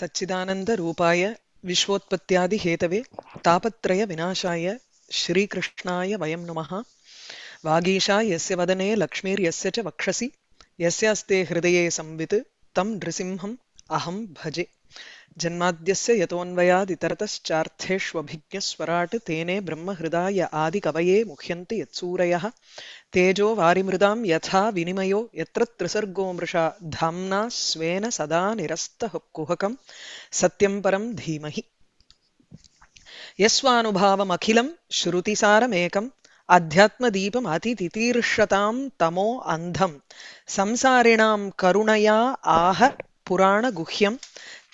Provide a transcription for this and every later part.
सच्चिदानन्दरूपाय विश्वोत्पत्त्यादिहेतवे तापत्रयविनाशाय श्रीकृष्णाय वयं नमः वागीशा यस्य वदने लक्ष्मीर्यस्य च वक्षसि यस्यास्ते हृदये संवित् तं नृसिंहम् अहं भजे जन्माद्यस्य यतोऽन्वयादितरतश्चार्थेष्वभिज्ञस्वराट् तेने ब्रह्महृदाय आदिकवये मुह्यन्ति यत्सूरयः तेजो वारिमृदां यथा विनिमयो यत्र त्रिसर्गो मृषा धाम्ना स्वेन सदा निरस्तकुहकं सत्यं परं धीमहि यस्वानुभावमखिलं श्रुतिसारमेकम् अध्यात्मदीपम् तमो अन्धं संसारिणां करुणया आह पुराणगुह्यं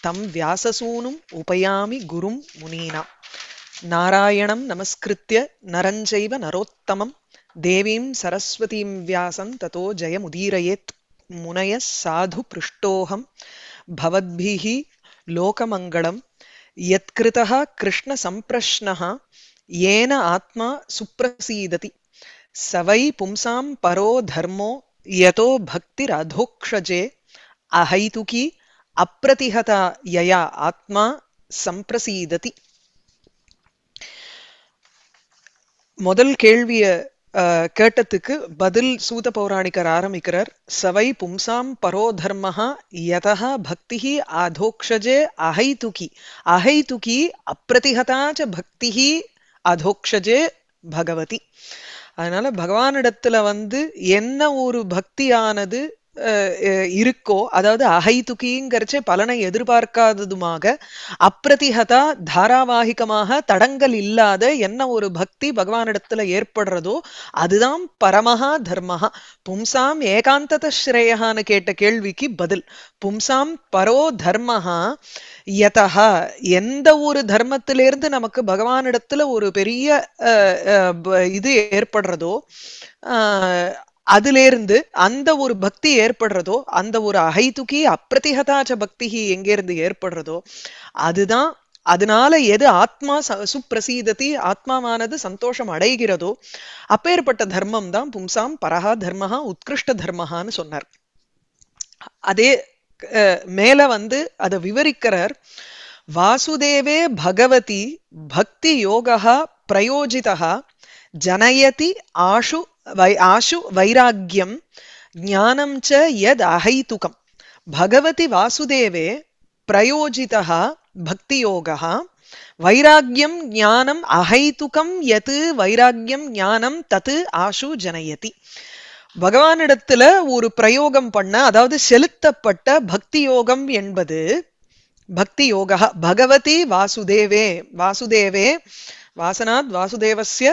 तं व्याससूनुम् उपयामि गुरुं मुनीनां नारायणं नमस्कृत्य नरञ्चैव नरोत्तमं देवीं सरस्वतीं व्यासं ततो जयमुदीरयेत् मुनयः साधु पृष्टोऽहं भवद्भिः लोकमङ्गलं यत्कृतः कृष्णसम्प्रश्नः येन आत्मा सुप्रसीदति स वै पुंसां परो धर्मो यतो भक्तिराधोक्षजे अहैतुकी அப்ரதிஹதா யயா ஆத்மா சம்பிரசீததி முதல் கேள்விய கேட்டதுக்கு பதில் சூத பௌராணிகர் ஆரம்பிக்கிறார் சவை பும்சாம் பரோ தர்மஹா யதா பக்தி அதோக்ஷஜே அஹைதுகி அஹைதுகி அப்பிரதிகதாச்ச பக்தி அதோக்ஷஜே பகவதி அதனால பகவானிடத்துல வந்து என்ன ஒரு பக்தியானது இருக்கோ அதாவது துக்கிங்கிறச்சே பலனை எதிர்பார்க்காததுமாக அப்பிரதிகதா தாராவாகிகமாக தடங்கள் இல்லாத என்ன ஒரு பக்தி பகவானிடத்துல ஏற்படுறதோ அதுதான் பரமஹா தர்மஹா பும்சாம் ஏகாந்தத ஸ்ரேயகான்னு கேட்ட கேள்விக்கு பதில் பும்சாம் பரோ தர்மஹா யதா எந்த ஒரு தர்மத்திலேருந்து நமக்கு பகவானிடத்துல ஒரு பெரிய இது ஏற்படுறதோ அதிலேருந்து அந்த ஒரு பக்தி ஏற்படுறதோ அந்த ஒரு அகைத்துக்கி அப்பிரதிகதாச்ச பக்தி எங்கேருந்து ஏற்படுறதோ அதுதான் அதனால எது ஆத்மா சுப்பிரசீதத்தி ஆத்மாவானது சந்தோஷம் அடைகிறதோ அப்பேற்பட்ட தர்மம் தான் பும்சாம் பரஹா தர்மஹா உத்கிருஷ்ட தர்மஹான்னு சொன்னார் அதே மேல வந்து அதை விவரிக்கிறார் வாசுதேவே பகவதி பக்தி யோகா பிரயோஜிதா ஜனயதி ஆஷு வை ஆஷு வைராக்கியம் ஞானம் ச யத் அகைத்துகம் பகவதி வாசுதேவே பிரயோஜிதா பக்தியோகா வைராக்கியம் ஞானம் அகைத்துகம் எது வைராக்கியம் ஞானம் தத்து ஆஷு ஜனயதி பகவானிடத்துல ஒரு பிரயோகம் பண்ண அதாவது செலுத்தப்பட்ட பக்தி யோகம் என்பது பக்தி யோகா பகவதி வாசுதேவே வாசுதேவே வாசனாத் வாசுதேவசிய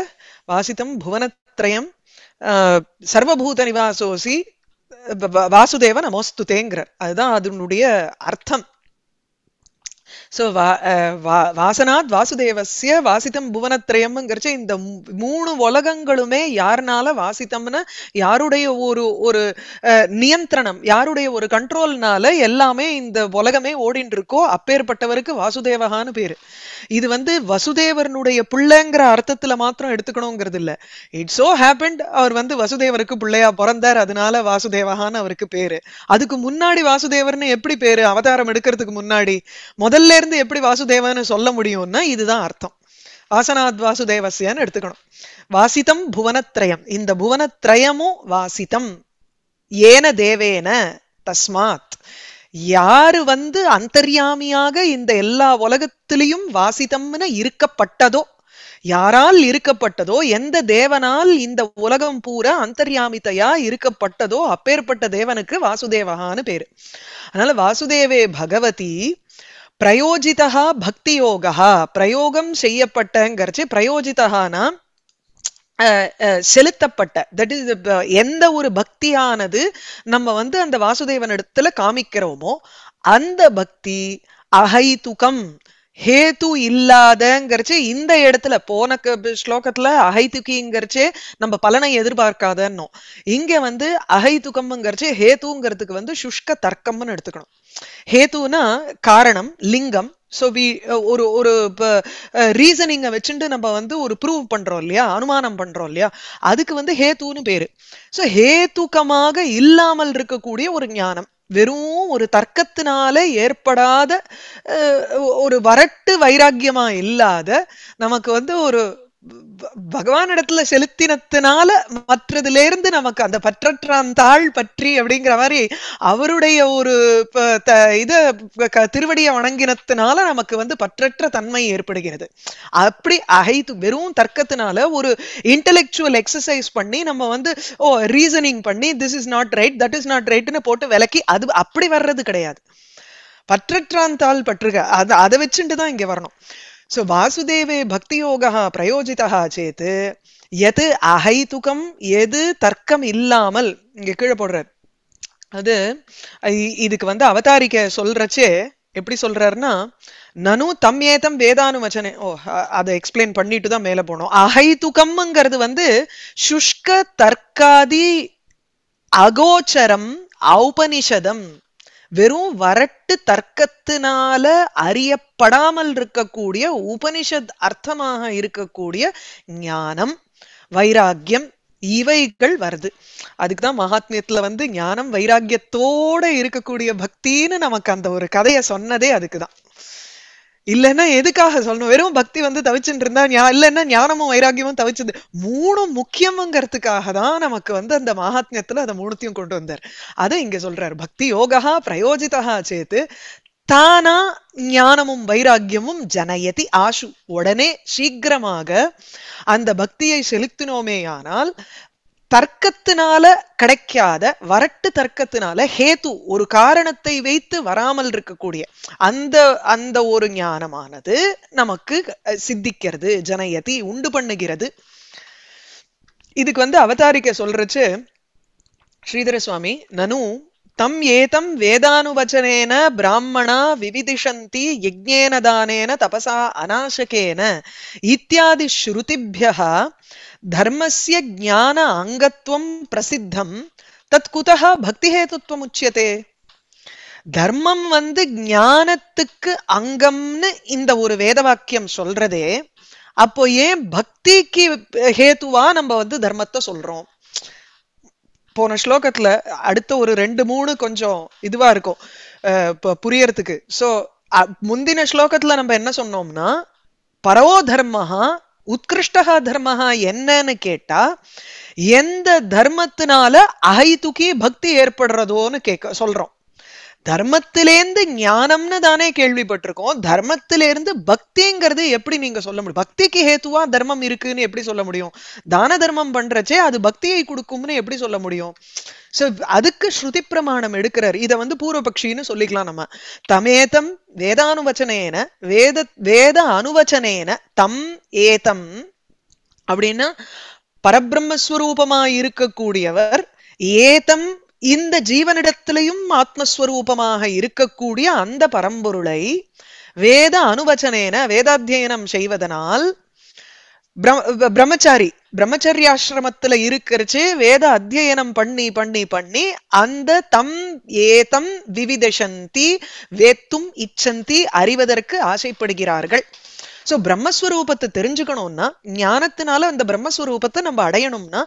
வாசித்தம் புவனத்ரயம் சர்வபூத நிவாசோசி வாசுதேவ நமோஸ்துதேங்கிறார் அதுதான் அதனுடைய அர்த்தம் ஸோ வா வா வாசனாத் வாசுதேவசிய வாசித்தம் புவனத்ரயம்ங்கிறச்ச இந்த மூணு உலகங்களுமே யாருனால வாசித்தம்னு யாருடைய ஒரு ஒரு eh, நியந்திரணம் யாருடைய ஒரு கண்ட்ரோல்னால எல்லாமே இந்த உலகமே ஓடின்னு இருக்கோ அப்பேற்பட்டவருக்கு வாசுதேவகான்னு பேரு இது வந்து வசுதேவனுடைய பிள்ளைங்கிற அர்த்தத்துல மாத்திரம் எடுத்துக்கணுங்கிறது இல்லை இட்ஸ் சோ ஹேப்பன்ட் அவர் வந்து வசுதேவருக்கு பிள்ளையா பிறந்தார் அதனால வாசுதேவகான்னு அவருக்கு பேரு அதுக்கு முன்னாடி வாசுதேவர்னு எப்படி பேரு அவதாரம் எடுக்கிறதுக்கு முன்னாடி முதல் முதல்ல இருந்து எப்படி வாசுதேவன்னு சொல்ல முடியும்னா இதுதான் அர்த்தம் வாசனாத் வாசுதேவசியான்னு எடுத்துக்கணும் வாசித்தம் புவனத்ரயம் இந்த புவனத்ரயமும் வாசித்தம் ஏன தேவேன தஸ்மாத் யாரு வந்து அந்தர்யாமியாக இந்த எல்லா உலகத்திலையும் வாசித்தம்னு இருக்கப்பட்டதோ யாரால் இருக்கப்பட்டதோ எந்த தேவனால் இந்த உலகம் பூரா அந்தர்யாமித்தையா இருக்கப்பட்டதோ அப்பேற்பட்ட தேவனுக்கு வாசுதேவகான்னு பேரு அதனால வாசுதேவே பகவதி பிரயோஜிதா பக்தி யோகா பிரயோகம் செய்யப்பட்டங்கிறச்சு பிரயோஜிதானா செலுத்தப்பட்ட தட் இஸ் எந்த ஒரு பக்தியானது நம்ம வந்து அந்த வாசுதேவன் இடத்துல காமிக்கிறோமோ அந்த பக்தி அகைத்துகம் ஹேத்து இல்லாதங்கிறச்சு இந்த இடத்துல போன ஸ்லோகத்துல அகைத்துக்கிங்கிறச்சு நம்ம பலனை எதிர்பார்க்காதன்னோம் இங்க வந்து அகைத்துகம்ங்கிறச்சு ஹேத்துங்கிறதுக்கு வந்து சுஷ்க தர்க்கம்னு எடுத்துக்கணும் ஹேத்துனா காரணம் லிங்கம் ஸோ வி ஒரு ஒரு ரீசனிங்கை வச்சுட்டு நம்ம வந்து ஒரு ப்ரூவ் பண்ணுறோம் இல்லையா அனுமானம் பண்ணுறோம் இல்லையா அதுக்கு வந்து ஹேத்துன்னு பேர் ஸோ ஹேத்துக்கமாக இல்லாமல் இருக்கக்கூடிய ஒரு ஞானம் வெறும் ஒரு தர்க்கத்தினால ஏற்படாத ஒரு வரட்டு வைராக்கியமா இல்லாத நமக்கு வந்து ஒரு பகவான் இடத்துல செலுத்தினத்தினால இருந்து நமக்கு அந்த பற்றற்றாம் தாழ் பற்றி அப்படிங்கிற மாதிரி அவருடைய ஒரு இத திருவடியை வணங்கினத்தினால நமக்கு வந்து பற்றற்ற தன்மை ஏற்படுகிறது அப்படி அகைத்து வெறும் தர்க்கத்தினால ஒரு இன்டலெக்சுவல் எக்ஸசைஸ் பண்ணி நம்ம வந்து ஓ ரீசனிங் பண்ணி this is not right that is not ரைட்னு போட்டு விலக்கி அது அப்படி வர்றது கிடையாது பற்றற்றான் தாள் பற்றுக அதை அதை வச்சுட்டு தான் இங்க வரணும் வாசுதேவே பக்தி யோகா பிரயோஜிதா சேத்து எது அகைத்துகம் எது தர்க்கம் இல்லாமல் இங்க கீழே போடுறார் அது இதுக்கு வந்து அவதாரிக்க சொல்றச்சே எப்படி சொல்றாருன்னா நனு தம் ஏதம் வேதானு வச்சனே ஓ அதை எக்ஸ்பிளைன் பண்ணிட்டு தான் மேல போனோம் அகைத்துகம்ங்கிறது வந்து சுஷ்க தர்க்காதி அகோச்சரம் ஔபனிஷதம் வெறும் வரட்டு தர்க்கத்தினால அறியப்படாமல் இருக்கக்கூடிய உபனிஷத் அர்த்தமாக இருக்கக்கூடிய ஞானம் வைராக்கியம் இவைகள் வருது அதுக்குதான் மகாத்மியத்துல வந்து ஞானம் வைராக்கியத்தோட இருக்கக்கூடிய பக்தின்னு நமக்கு அந்த ஒரு கதையை சொன்னதே அதுக்குதான் இல்லைன்னா எதுக்காக சொல்லணும் வெறும் பக்தி வந்து தவிச்சுட்டு இருந்தா இல்லைன்னா ஞானமும் வைராக்கியமும் தவிச்சது மூணும் முக்கியம்ங்கிறதுக்காக தான் நமக்கு வந்து அந்த மகாத்மியத்துல அதை மூணுத்தையும் கொண்டு வந்தார் அதை இங்க சொல்றாரு பக்தி யோகா பிரயோஜிதா சேத்து தானா ஞானமும் வைராக்கியமும் ஜனயதி ஆஷு உடனே சீக்கிரமாக அந்த பக்தியை செலுத்தினோமே ஆனால் தர்க்கத்தினால கிடைக்காத வரட்டு தர்க்கத்தினால ஹேத்து ஒரு காரணத்தை வைத்து வராமல் இருக்கக்கூடிய அந்த அந்த ஒரு ஞானமானது நமக்கு சித்திக்கிறது ஜனயதி உண்டு பண்ணுகிறது இதுக்கு வந்து அவதாரிக்க சொல்றச்சு ஸ்ரீதர சுவாமி நனு தம் ஏதம் வேதானுவச்சனேன பிராமணா விவிதிஷந்தி யஜ்ஞேன தபசா அநாசகேன இத்தியாதி ஸ்ருதிபியா ధర్మస్య அங்கத்துவம் பிரசித்தம் தத் தத்குதா பக்தி ஹேதுத்துவம் உச்சியதே தர்மம் வந்து ஞானத்துக்கு அங்கம்னு இந்த ஒரு வேத வாக்கியம் சொல்றதே அப்போ ஏன் பக்திக்கு ஹேத்துவா நம்ம வந்து தர்மத்தை சொல்றோம் போன ஸ்லோகத்துல அடுத்த ஒரு ரெண்டு மூணு கொஞ்சம் இதுவா இருக்கும் புரியறதுக்கு சோ முந்தின ஸ்லோகத்துல நம்ம என்ன சொன்னோம்னா பரவோ தர்மஹா உத்கிருஷ்டகா தர்மஹா என்னன்னு கேட்டா எந்த தர்மத்தினால அகைதுக்கி பக்தி ஏற்படுறதோன்னு கேட்க சொல்றோம் தர்மத்திலேருந்து ஞானம்னு தானே கேள்விப்பட்டிருக்கோம் தர்மத்திலேருந்து பக்திங்கிறது எப்படி நீங்க சொல்ல முடியும் பக்திக்கு ஹேத்துவா தர்மம் இருக்குன்னு எப்படி சொல்ல முடியும் தான தர்மம் பண்றச்சே அது பக்தியை கொடுக்கும்னு எப்படி சொல்ல முடியும் ஸோ அதுக்கு ஸ்ருதி பிரமாணம் எடுக்கிறார் இதை வந்து பூர்வபக்ஷின்னு சொல்லிக்கலாம் நம்ம தமேதம் வேதானுவச்சனேன வேத வேத அனுவச்சனேன தம் ஏதம் அப்படின்னா பரபிரம்மஸ்வரூபமா இருக்கக்கூடியவர் ஏதம் இந்த ஜீவனிடத்திலையும் ஆத்மஸ்வரூபமாக இருக்கக்கூடிய அந்த பரம்பொருளை வேத அனுவச்சனேன வேதாத்தியனம் செய்வதனால் பிரம்மச்சாரி பிரம்மச்சரியாசிரமத்துல இருக்கிறச்சு வேத அத்தியனம் பண்ணி பண்ணி பண்ணி அந்த தம் ஏதம் விவிதசந்தி வேத்தும் இச்சந்தி அறிவதற்கு ஆசைப்படுகிறார்கள் சோ பிரம்மஸ்வரூபத்தை தெரிஞ்சுக்கணும்னா ஞானத்தினால அந்த பிரம்மஸ்வரூபத்தை நம்ம அடையணும்னா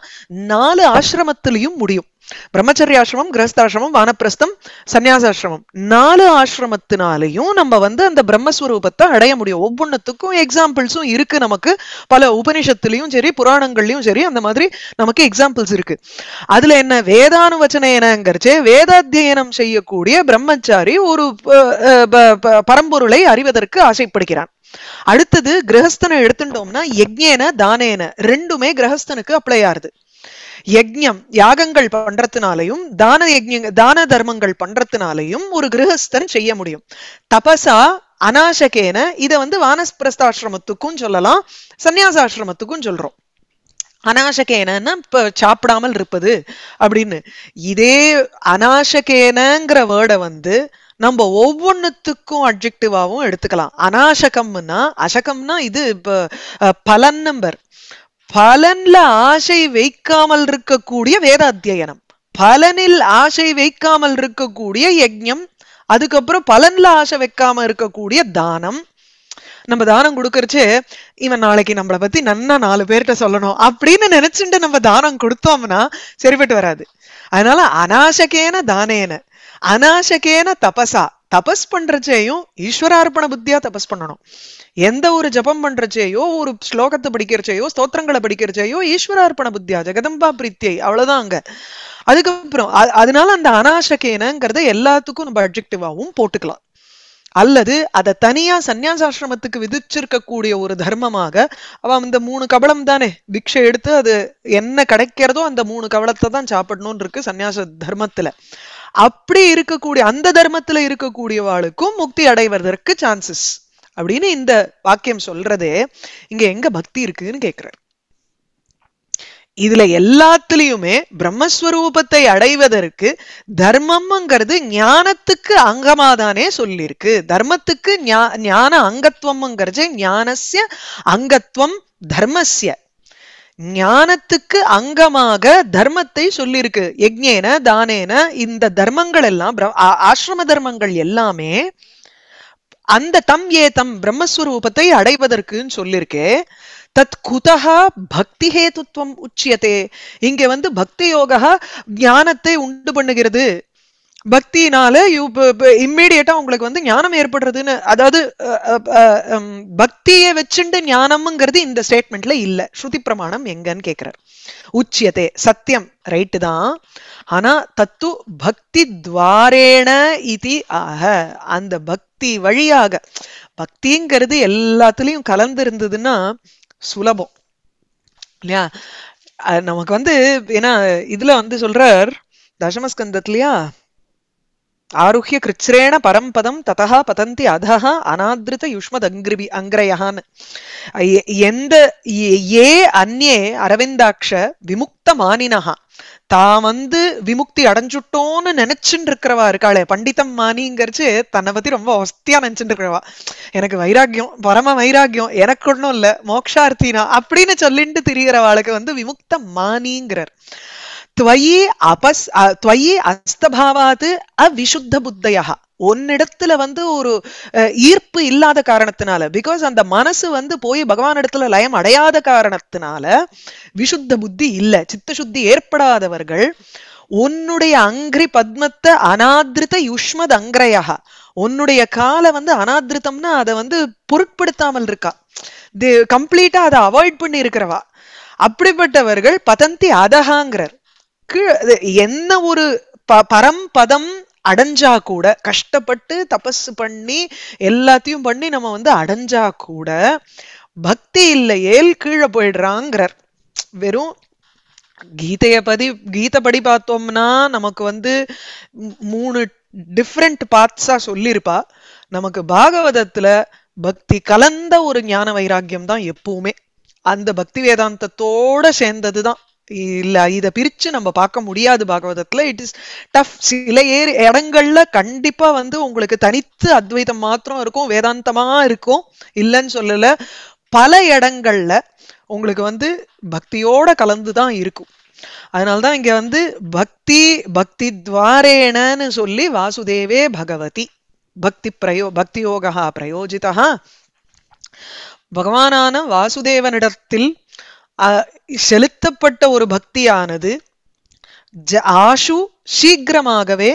நாலு ஆசிரமத்திலையும் முடியும் பிரம்மச்சரியாசிரமம் கிரகஸ்தாசிரமம் வானப்பிரஸ்தம் சன்னியாசாசிரமம் நாலு ஆசிரமத்தினாலையும் நம்ம வந்து அந்த பிரம்மஸ்வரூபத்தை அடைய முடியும் ஒவ்வொன்றத்துக்கும் எக்ஸாம்பிள்ஸும் இருக்கு நமக்கு பல உபனிஷத்துலையும் சரி புராணங்கள்லையும் சரி அந்த மாதிரி நமக்கு எக்ஸாம்பிள்ஸ் இருக்கு அதுல என்ன வேதானுவச்சனை என்னங்கிறச்சே வேதாத்தியனம் செய்யக்கூடிய பிரம்மச்சாரி ஒரு பரம்பொருளை அறிவதற்கு ஆசைப்படுகிறான் அடுத்தது கிரகஸ்தனை எடுத்துட்டோம்னா யஜ்யேன தானேன ரெண்டுமே கிரகஸ்தனுக்கு அப்ளை ஆறுது யஜ்யம் யாகங்கள் பண்றதுனாலையும் தான யஜ தான தர்மங்கள் பண்றதுனாலையும் ஒரு கிரகஸ்தன் செய்ய முடியும் தபசா அநாசகேன இதை வந்து வானஸ்பிரஸ்தாசிரமத்துக்கும் சொல்லலாம் சன்னியாசாசிரமத்துக்கும் சொல்றோம் அனாசகேனன்னா இப்ப சாப்பிடாமல் இருப்பது அப்படின்னு இதே அநாசகேனங்கிற வேர்டை வந்து நம்ம ஒவ்வொன்றுத்துக்கும் அப்ஜெக்டிவாகவும் எடுத்துக்கலாம் அனாசகம்னா அசகம்னா இது பலன் நம்பர் பலன்ல ஆசை வைக்காமல் இருக்கக்கூடிய வேதாத்தியனம் பலனில் ஆசை வைக்காமல் இருக்கக்கூடிய யஜ்யம் அதுக்கப்புறம் பலன்ல ஆசை வைக்காம இருக்கக்கூடிய தானம் நம்ம தானம் கொடுக்கறச்சு இவன் நாளைக்கு நம்மளை பத்தி நன்னா நாலு பேர்கிட்ட சொல்லணும் அப்படின்னு நினைச்சுட்டு நம்ம தானம் கொடுத்தோம்னா சரிபட்டு வராது அதனால அனாசகேன தானேன அனாசகேன தபசா தபஸ் பண்றச்சேயும் ஈஸ்வரார்ப்பண புத்தியா தபஸ் பண்ணணும் எந்த ஒரு ஜபம் பண்றச்சேயோ ஒரு ஸ்லோகத்தை படிக்கிறச்சேயோ ஸ்தோத்திரங்களை படிக்கிறச்சேயோ ஈஸ்வரார்ப்பண புத்தியா ஜெகதம்பா பிரித்தியை அவ்வளவுதான் அங்க அதுக்கப்புறம் அதனால அந்த அனாசகேனங்கிறத எல்லாத்துக்கும் நம்ம அப்ஜெக்டிவாவும் போட்டுக்கலாம் அல்லது அதை தனியா சன்னியாசாசிரமத்துக்கு விதிச்சிருக்கக்கூடிய ஒரு தர்மமாக அவன் இந்த மூணு கபளம் தானே பிக்ஷை எடுத்து அது என்ன கிடைக்கிறதோ அந்த மூணு கவளத்தை தான் சாப்பிடணும்னு இருக்கு சன்னியாச தர்மத்துல அப்படி இருக்கக்கூடிய அந்த தர்மத்துல இருக்கக்கூடியவாளுக்கும் முக்தி அடைவதற்கு சான்சஸ் அப்படின்னு இந்த வாக்கியம் சொல்றதே இங்க எங்க பக்தி இருக்குன்னு கேக்குறாரு இதுல எல்லாத்துலயுமே பிரம்மஸ்வரூபத்தை அடைவதற்கு தர்மம்ங்கிறது ஞானத்துக்கு அங்கமாதானே சொல்லியிருக்கு தர்மத்துக்கு ஞான அங்கத்துவம்ங்கிறது ஞானசிய அங்கத்துவம் தர்மசிய ஞானத்துக்கு அங்கமாக தர்மத்தை சொல்லியிருக்கு யஜ்யேன தானேன இந்த தர்மங்கள் எல்லாம் ஆசிரம தர்மங்கள் எல்லாமே அந்த தம் ஏ தம் பிரம்மஸ்வரூபத்தை அடைவதற்குன்னு சொல்லியிருக்கே தத் குதகா பக்தி ஹேத்துவம் உச்சியத்தே இங்க வந்து பக்தி யோகா ஞானத்தை உண்டு பண்ணுகிறது பக்தினால இம்மிடியேட்டா உங்களுக்கு வந்து ஞானம் ஏற்படுறதுன்னு அதாவது பக்தியை வச்சுட்டு ஞானம்ங்கிறது இந்த ஸ்டேட்மெண்ட்ல இல்ல ஸ்ருதி பிரமாணம் எங்கன்னு கேக்குறாரு உச்சியதே சத்தியம் ரைட்டு தான் ஆனா தத்து பக்தி துவாரேண இது ஆக அந்த பக்தி வழியாக பக்திங்கிறது எல்லாத்துலயும் கலந்து இருந்ததுன்னா சுலபம் இல்லையா நமக்கு வந்து ஏன்னா இதுல வந்து சொல்றார் தசமஸ்கந்தத்துலயா ஆருஹிய கிருச்சிரேண பரம்பதம் ததா பதந்தி அதஹ அனாதிருத அங்கிரிபி அங்கிரயான்னு எந்த ஏ அந்நே அரவிந்தாட்ச விமுக்த மானினா தான் வந்து விமுக்தி அடைஞ்சுட்டோன்னு நினைச்சுட்டு இருக்கிறவா இருக்காளே பண்டிதம் மானிங்கிறச்சு தன்னை பத்தி ரொம்ப ஒஸ்தியா நினைச்சுட்டு இருக்கிறவா எனக்கு வைராக்கியம் பரம வைராக்கியம் எனக்கு ஒன்றும் இல்லை மோக்ஷார்த்தினா அப்படின்னு சொல்லிட்டு திரிகிறவாளுக்கு வந்து விமுக்த மானிங்கிறார் துவயி அபஸ் துவயி அஸ்தபாவாது அவிசுத்த புத்தையா ஒன்னிடத்துல வந்து ஒரு ஈர்ப்பு இல்லாத காரணத்தினால பிகாஸ் அந்த மனசு வந்து போய் பகவான் இடத்துல லயம் அடையாத காரணத்தினால விசுத்த புத்தி இல்ல சித்த சுத்தி ஏற்படாதவர்கள் உன்னுடைய அங்கிரி பத்மத்தை அனாதிரித யுஷ்மத் அங்கிரையாக உன்னுடைய காலை வந்து அனாதிரித்தம்னா அதை வந்து பொருட்படுத்தாமல் இருக்கா கம்ப்ளீட்டா அதை அவாய்ட் பண்ணி இருக்கிறவா அப்படிப்பட்டவர்கள் பதந்தி அதகாங்கிறார் என்ன ஒரு பரம்பதம் அடைஞ்சா கூட கஷ்டப்பட்டு தபஸ் பண்ணி எல்லாத்தையும் பண்ணி நம்ம வந்து அடைஞ்சா கூட பக்தி இல்லையே கீழே போயிடுறாங்கிறார் வெறும் கீதையை பதி கீதை படி பார்த்தோம்னா நமக்கு வந்து மூணு டிஃப்ரெண்ட் பார்ட்ஸா சொல்லியிருப்பா நமக்கு பாகவதத்துல பக்தி கலந்த ஒரு ஞான வைராக்கியம் தான் எப்பவுமே அந்த பக்தி வேதாந்தத்தோட சேர்ந்தது தான் இல்ல இதை பிரிச்சு நம்ம பார்க்க முடியாது பாகவதத்துல இட் இஸ் டஃப் சில ஏரி இடங்கள்ல கண்டிப்பா வந்து உங்களுக்கு தனித்து அத்வைதம் மாத்திரம் இருக்கும் வேதாந்தமா இருக்கும் இல்லைன்னு சொல்லல பல இடங்கள்ல உங்களுக்கு வந்து பக்தியோட கலந்துதான் இருக்கும் அதனால்தான் இங்க வந்து பக்தி பக்தி துவாரேனு சொல்லி வாசுதேவே பகவதி பக்தி பிரயோ பக்தி யோகா பிரயோஜிதா பகவானான வாசுதேவனிடத்தில் செலுத்தப்பட்ட ஒரு பக்தியானது ஆஷு சீக்கிரமாகவே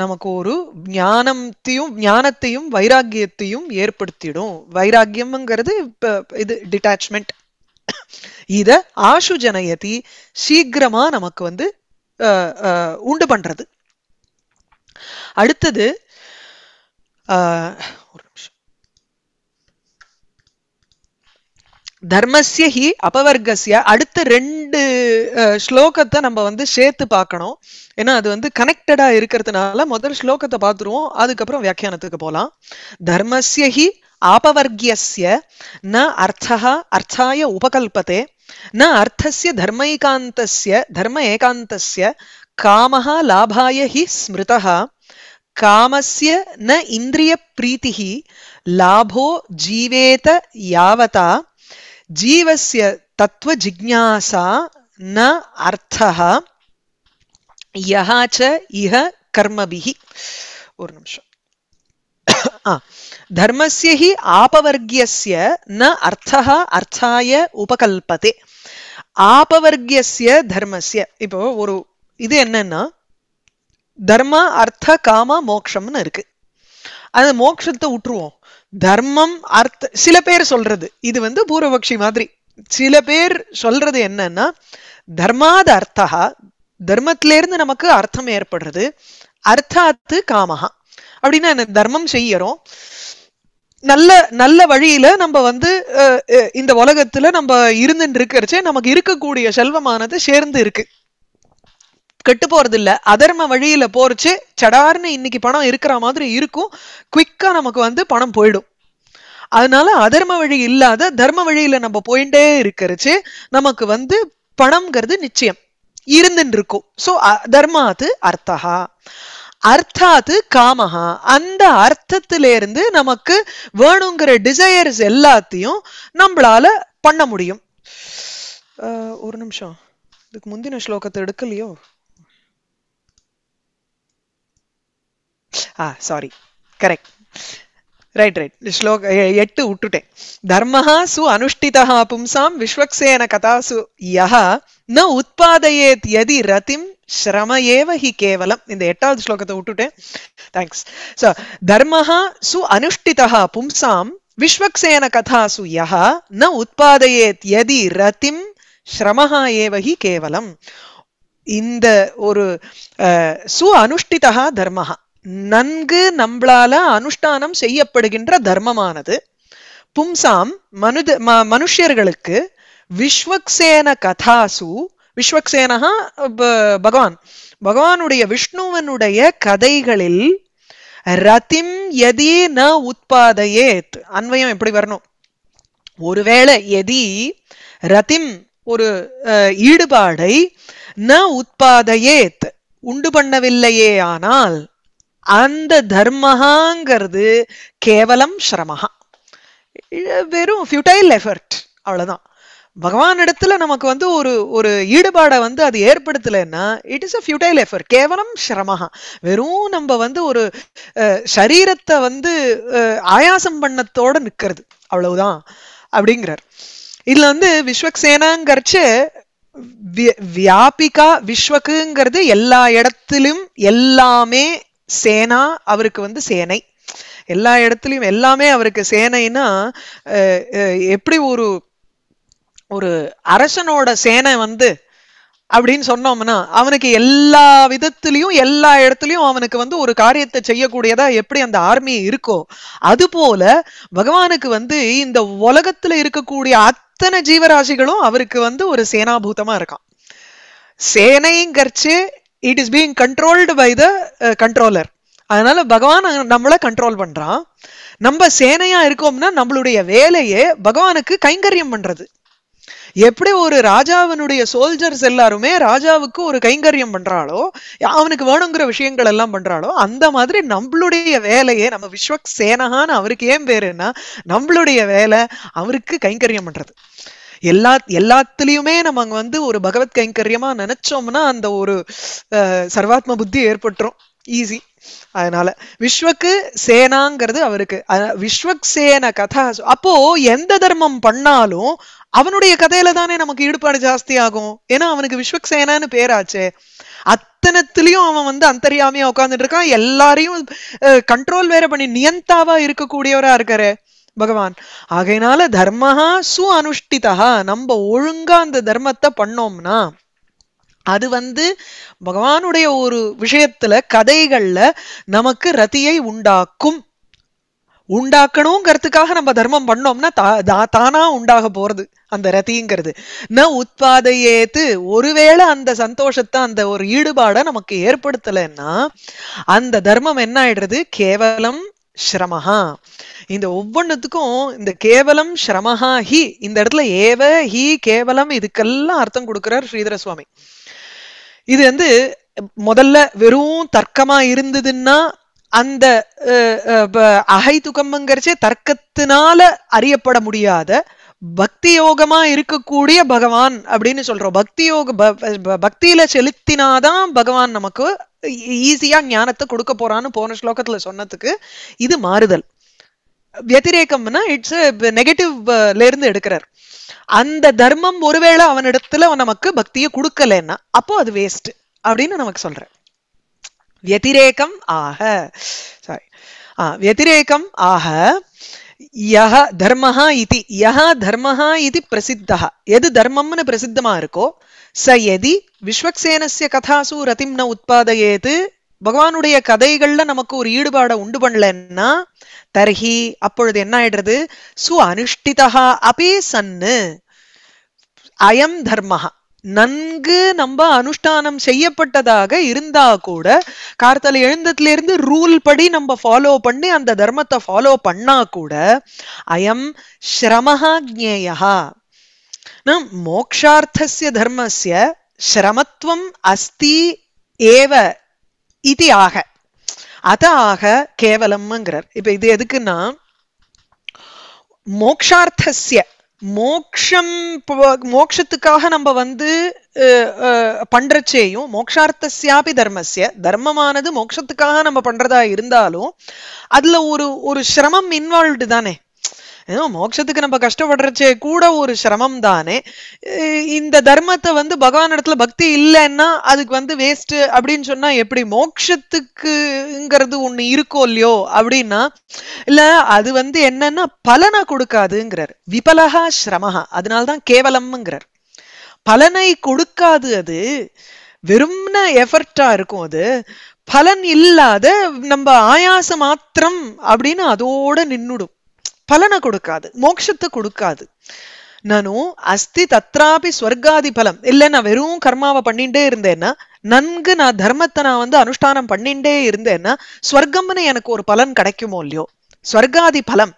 நமக்கு ஒரு ஞானத்தையும் ஞானத்தையும் வைராக்கியத்தையும் ஏற்படுத்திடும் வைராக்கியம்ங்கிறது இப்போ இது டிட்டாச்மெண்ட் இத ஆஷு ஜனயதி சீக்கிரமா நமக்கு வந்து உண்டு பண்றது அடுத்தது தர்மஸ்ய ஹி அபவர்கசிய அடுத்த ரெண்டு ஸ்லோகத்தை நம்ம வந்து சேர்த்து பார்க்கணும் ஏன்னா அது வந்து கனெக்டடா இருக்கிறதுனால முதல் ஸ்லோகத்தை பார்த்துருவோம் அதுக்கப்புறம் வியாக்கியானத்துக்கு போகலாம் தர்மஸ்ய ஹி ஆபவர்கியஸ்ய ந அர்த்தா அர்த்தாய உபகல்பதே ந தர்ம தர்மைகாந்தஸ்ய தர்ம ஏகாந்தசிய காமஹா லாபாய ஹி ஸ்மிருதா காமசிய ந இந்திரிய பிரீத்தி லாபோ ஜீவேத யாவதா ஜீவசிய தத்துவ ஜிக்ஞாசா ந அர்த்தः யாச்ச இஹ கர்மபிஹி ஒரு நிமிஷம் धर्मस्य हि आपवर्ग्यस्य ந अर्थः அர்த்தாய உபகல்பதே ஆபவர்கியசிய தர்மசிய இப்போ ஒரு இது என்னன்னா தர்ம அர்த்த காம மோக்ஷம்னு இருக்கு அந்த மோக்ஷத்தை விட்டுருவோம் தர்மம் அர்த்த சில பேர் சொல்றது இது வந்து பூர்வபக்ஷி மாதிரி சில பேர் சொல்றது என்னன்னா தர்மாத அர்த்தா தர்மத்திலேருந்து நமக்கு அர்த்தம் ஏற்படுறது அர்த்தாத்து காமஹா அப்படின்னா என்ன தர்மம் செய்யறோம் நல்ல நல்ல வழியில நம்ம வந்து இந்த உலகத்துல நம்ம இருந்துட்டு இருக்கிறச்சே நமக்கு இருக்கக்கூடிய செல்வமானது சேர்ந்து இருக்கு கெட்டு போறது இல்ல அதர்ம வழியில போறச்சு சடார்னு இன்னைக்கு பணம் இருக்கிற மாதிரி இருக்கும் குயிக்கா நமக்கு வந்து பணம் போயிடும் அதனால அதர்ம வழி இல்லாத தர்ம வழியில நம்ம போயிட்டே இருக்கிறச்சு நமக்கு வந்து பணம்ங்கிறது நிச்சயம் இருந்துன்னு இருக்கும் சோ தர்மாத்து அர்த்தகா அர்த்தாத்து காமஹா அந்த இருந்து நமக்கு வேணுங்கிற டிசையர்ஸ் எல்லாத்தையும் நம்மளால பண்ண முடியும் ஒரு நிமிஷம் இதுக்கு முந்தின ஸ்லோகத்தை எடுக்கலையோ ஆ சாரி கரெக்ட் ரைட் ரைட் ஸ்லோக எட்டு விட்டுட்டேன் தர்மஹா சு அனுஷ்டிதா பும்சாம் விஸ்வக்சேன கதாசு யா ந உத்பாதயேத் யதி ரதிம் ஸ்ரமயேவ ஹி கேவலம் இந்த எட்டாவது ஸ்லோகத்தை விட்டுட்டேன் தேங்க்ஸ் ஸோ தர்மஹா சு அனுஷ்டிதா பும்சாம் விஸ்வக்சேன கதாசு யா ந உத்பாதயேத் யதி ரதிம் ஸ்ரமஹா ஏவ ஹி கேவலம் இந்த ஒரு சு அனுஷ்டிதா தர்மஹா நன்கு நம்மளால அனுஷ்டானம் செய்யப்படுகின்ற தர்மமானது பும்சாம் மனுத மனுஷியர்களுக்கு விஸ்வக்சேன கதாசு விஸ்வக்சேனஹா பகவான் பகவானுடைய விஷ்ணுவனுடைய கதைகளில் ரதிம் எதி ந உற்பாதையேத் அன்வயம் எப்படி வரணும் ஒருவேளை எதி ரதிம் ஒரு ஈடுபாடை ந உற்பாதையேத் உண்டு பண்ணவில்லையே ஆனால் அந்த தர்மஹாங்கிறது கேவலம் ஸ்ரமஹா வெறும் ஃபியூட்டைல் எஃபர்ட் அவ்வளோதான் பகவான் இடத்துல நமக்கு வந்து ஒரு ஒரு ஈடுபாடை வந்து அது ஏற்படுத்தலைன்னா it is a futile effort கேவலம் சிரமஹா வெறும் நம்ம வந்து ஒரு சரீரத்தை வந்து ஆயாசம் பண்ணத்தோட நிற்கிறது அவ்வளவுதான் அப்படிங்கிறார் இதுல வந்து விஸ்வக்சேனாங்கிறச்சு வியாபிகா விஸ்வக்குங்கிறது எல்லா இடத்திலும் எல்லாமே சேனா அவருக்கு வந்து சேனை எல்லா இடத்துலையும் எல்லாமே அவருக்கு சேனைன்னா எப்படி ஒரு ஒரு அரசனோட சேனை வந்து அப்படின்னு சொன்னோம்னா அவனுக்கு எல்லா விதத்திலையும் எல்லா இடத்துலையும் அவனுக்கு வந்து ஒரு காரியத்தை செய்யக்கூடியதா எப்படி அந்த ஆர்மி இருக்கோ அது போல பகவானுக்கு வந்து இந்த உலகத்துல இருக்கக்கூடிய அத்தனை ஜீவராசிகளும் அவருக்கு வந்து ஒரு சேனாபூதமா இருக்கான் சேனைங்கிறச்சு it is being controlled by the controller அதனால பகவான் நம்மளை கண்ட்ரோல் பண்றான் நம்ம சேனையா இருக்கோம்னா நம்மளுடைய வேலையே பகவானுக்கு கைங்கரியம் பண்றது எப்படி ஒரு ராஜாவினுடைய சோல்ஜர்ஸ் எல்லாருமே ராஜாவுக்கு ஒரு கைங்கரியம் பண்றாளோ அவனுக்கு வேணுங்கிற விஷயங்கள் எல்லாம் பண்றாளோ அந்த மாதிரி நம்மளுடைய வேலையே நம்ம விஸ்வக் சேனகான்னு அவருக்கு ஏன் பேருன்னா நம்மளுடைய வேலை அவருக்கு கைங்கரியம் பண்றது எல்லா எல்லாத்துலேயுமே நம்ம அங்கே வந்து ஒரு பகவத் கைங்கரியமாக நினச்சோம்னா அந்த ஒரு சர்வாத்ம புத்தி ஏற்பட்டுரும் ஈஸி அதனால விஸ்வக்கு சேனாங்கிறது அவருக்கு விஸ்வக் சேன கதா அப்போ எந்த தர்மம் பண்ணாலும் அவனுடைய கதையில தானே நமக்கு ஈடுபாடு ஜாஸ்தி ஆகும் ஏன்னா அவனுக்கு விஸ்வக் சேனான்னு பேராச்சே அத்தனத்திலையும் அவன் வந்து அந்தரியாமையா உட்காந்துட்டு இருக்கான் எல்லாரையும் கண்ட்ரோல் வேற பண்ணி நியந்தாவா இருக்கக்கூடியவரா இருக்காரு பகவான் ஆகையினால தர்மஹா சு அனுஷ்டிதா நம்ம ஒழுங்கா அந்த தர்மத்தை பண்ணோம்னா அது வந்து பகவானுடைய ஒரு விஷயத்துல கதைகள்ல நமக்கு ரத்தியை உண்டாக்கும் உண்டாக்கணுங்கிறதுக்காக நம்ம தர்மம் பண்ணோம்னா தானா உண்டாக போறது அந்த ரத்திங்கிறது ந உத்பாதையேத்து ஒருவேளை அந்த சந்தோஷத்தை அந்த ஒரு ஈடுபாடை நமக்கு ஏற்படுத்தலைன்னா அந்த தர்மம் என்ன ஆயிடுறது கேவலம் ஸ்ரமஹா இந்த ஒவ்வொன்றுத்துக்கும் இந்த கேவலம் ஸ்ரமஹா ஹி இந்த இடத்துல ஏவ ஹி கேவலம் இதுக்கெல்லாம் அர்த்தம் கொடுக்கிறார் ஸ்ரீதர சுவாமி இது வந்து முதல்ல வெறும் தர்க்கமா இருந்ததுன்னா அந்த அகை துக்கம்ங்கிறச்சே தர்க்கத்தினால அறியப்பட முடியாத பக்தி யோகமா இருக்கக்கூடிய பகவான் அப்படின்னு சொல்றோம் பக்தி யோக பக்தியில செலுத்தினாதான் பகவான் நமக்கு ஈஸியா ஞானத்தை கொடுக்க போறான்னு போன ஸ்லோகத்துல சொன்னதுக்கு இது மாறுதல் வத்திரேக்கம்னா இட்ஸ் நெகட்டிவ்ல இருந்து எடுக்கிறார் அந்த தர்மம் ஒருவேளை அவனிடத்துல நமக்கு பக்தியை கொடுக்கலன்னா அப்போ அது வேஸ்ட் அப்படின்னு நமக்கு சொல்ற வத்திரேக்கம் ஆக சாரி ஆஹ் வத்திரேக்கம் ஆக யஹ தர்மஹா இது யஹா தர்மஹா இது பிரசித்தா எது தர்மம்னு பிரசித்தமா இருக்கோ ச எதி விஸ்வக்சேனசிய கதாசு ரத்திம் ந உற்பத்தயேது பகவானுடைய கதைகள்ல நமக்கு ஒரு ஈடுபாடை உண்டு பண்ணலன்னா தர்ஹி அப்பொழுது என்ன ஆயிடுறது சு அனுஷ்டிதா அப்பே சன்னு அயம் தர்மஹா நன்கு நம்ம அனுஷ்டானம் செய்யப்பட்டதாக இருந்தா கூட கார்த்தால எழுந்ததுல இருந்து ரூல் படி நம்ம ஃபாலோ பண்ணி அந்த தர்மத்தை ஃபாலோ பண்ணா கூட அயம் ஸ்ரமஹா ஜேயா மோக்ஷார்த்தசிய தர்மசிய ஸ்ரமத்துவம் அஸ்தி ஏவ இது ஆக அத ஆக கேவலம்ங்கிறார் இப்ப இது எதுக்குன்னா மோக்ஷார்த்தசிய மோக்ஷம் மோக்ஷத்துக்காக நம்ம வந்து பண்றச்சேயும் மோக்ஷார்த்தசியாபி தர்மஸ்ய தர்மமானது மோக்ஷத்துக்காக நம்ம பண்றதா இருந்தாலும் அதுல ஒரு ஒரு சிரமம் இன்வால்வ்டு தானே ஏதோ மோட்சத்துக்கு நம்ம கஷ்டப்படுறச்சே கூட ஒரு சிரமம் தானே இந்த தர்மத்தை வந்து பகவான் இடத்துல பக்தி இல்லைன்னா அதுக்கு வந்து வேஸ்ட் அப்படின்னு சொன்னா எப்படி மோக்ஷத்துக்குங்கிறது ஒண்ணு இருக்கோ இல்லையோ அப்படின்னா இல்ல அது வந்து என்னன்னா பலனை கொடுக்காதுங்கிறார் விபலகா சிரமஹா அதனால்தான் கேவலம்ங்கிறார் பலனை கொடுக்காது அது வெறும்ன எஃபர்டா இருக்கும் அது பலன் இல்லாத நம்ம ஆயாசம் மாத்திரம் அப்படின்னு அதோட நின்னுடும் பலனை கொடுக்காது மோட்சத்தை கொடுக்காது நானும் அஸ்தி தத்ராபி ஸ்வர்காதி பலம் இல்லை நான் வெறும் கர்மாவை பண்ணிட்டே இருந்தேன்னா நன்கு நான் தர்மத்தை நான் வந்து அனுஷ்டானம் பண்ணிட்டே இருந்தேன்னா ஸ்வர்க்கம்னு எனக்கு ஒரு பலன் கிடைக்குமோ இல்லையோ ஸ்வர்காதி பலம்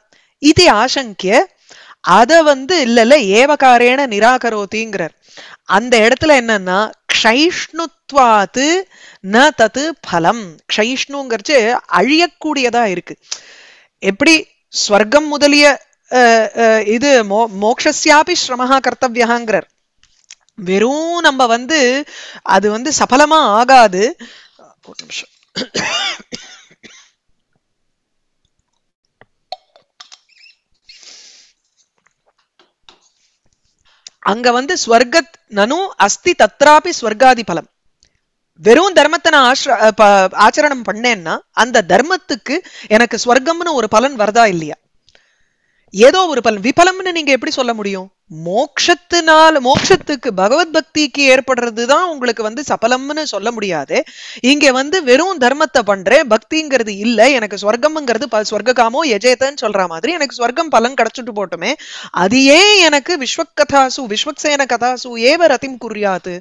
இது ஆசங்கிய அதை வந்து இல்ல இல்ல ஏவகாரேன நிராகரோதிங்கிறார் அந்த இடத்துல என்னன்னா க்ஷைஷ்ணுத்வாத்து ந தத்து பலம் க்ஷைஷ்ணுங்கிறச்சு அழியக்கூடியதா இருக்கு எப்படி ஸ்வர்க்கம் முதலிய இது மோ மோக்ஷஸ்யாபி ஸ்ரமஹா கர்த்தவியாங்கிறார் வெறும் நம்ம வந்து அது வந்து சபலமா ஆகாது ஒரு நிமிஷம் அங்க வந்து ஸ்வர்கத் நனு அஸ்தி தத்ராபி ஸ்வர்காதி பலம் வெறும் தர்மத்தை நான் ஆஷ்ர ஆச்சரணம் பண்ணேன்னா அந்த தர்மத்துக்கு எனக்கு ஸ்வர்க்கம்னு ஒரு பலன் வருதா இல்லையா ஏதோ ஒரு பலன் விபலம்னு நீங்க எப்படி சொல்ல முடியும் மோக்ஷத்தினால மோக்ஷத்துக்கு பகவத் பக்திக்கு ஏற்படுறதுதான் உங்களுக்கு வந்து சபலம்னு சொல்ல முடியாது இங்க வந்து வெறும் தர்மத்தை பண்றேன் பக்திங்கிறது இல்ல எனக்கு ஸ்வர்க்கம்ங்கிறது ஸ்வர்க்காமோ எஜயத்தன்னு சொல்ற மாதிரி எனக்கு ஸ்வர்க்கம் பலன் கிடைச்சிட்டு போட்டுமே அது ஏன் எனக்கு விஸ்வக்கதாசு விஸ்வக்சேன கதாசு ஏவ ரத்திம் குறியாது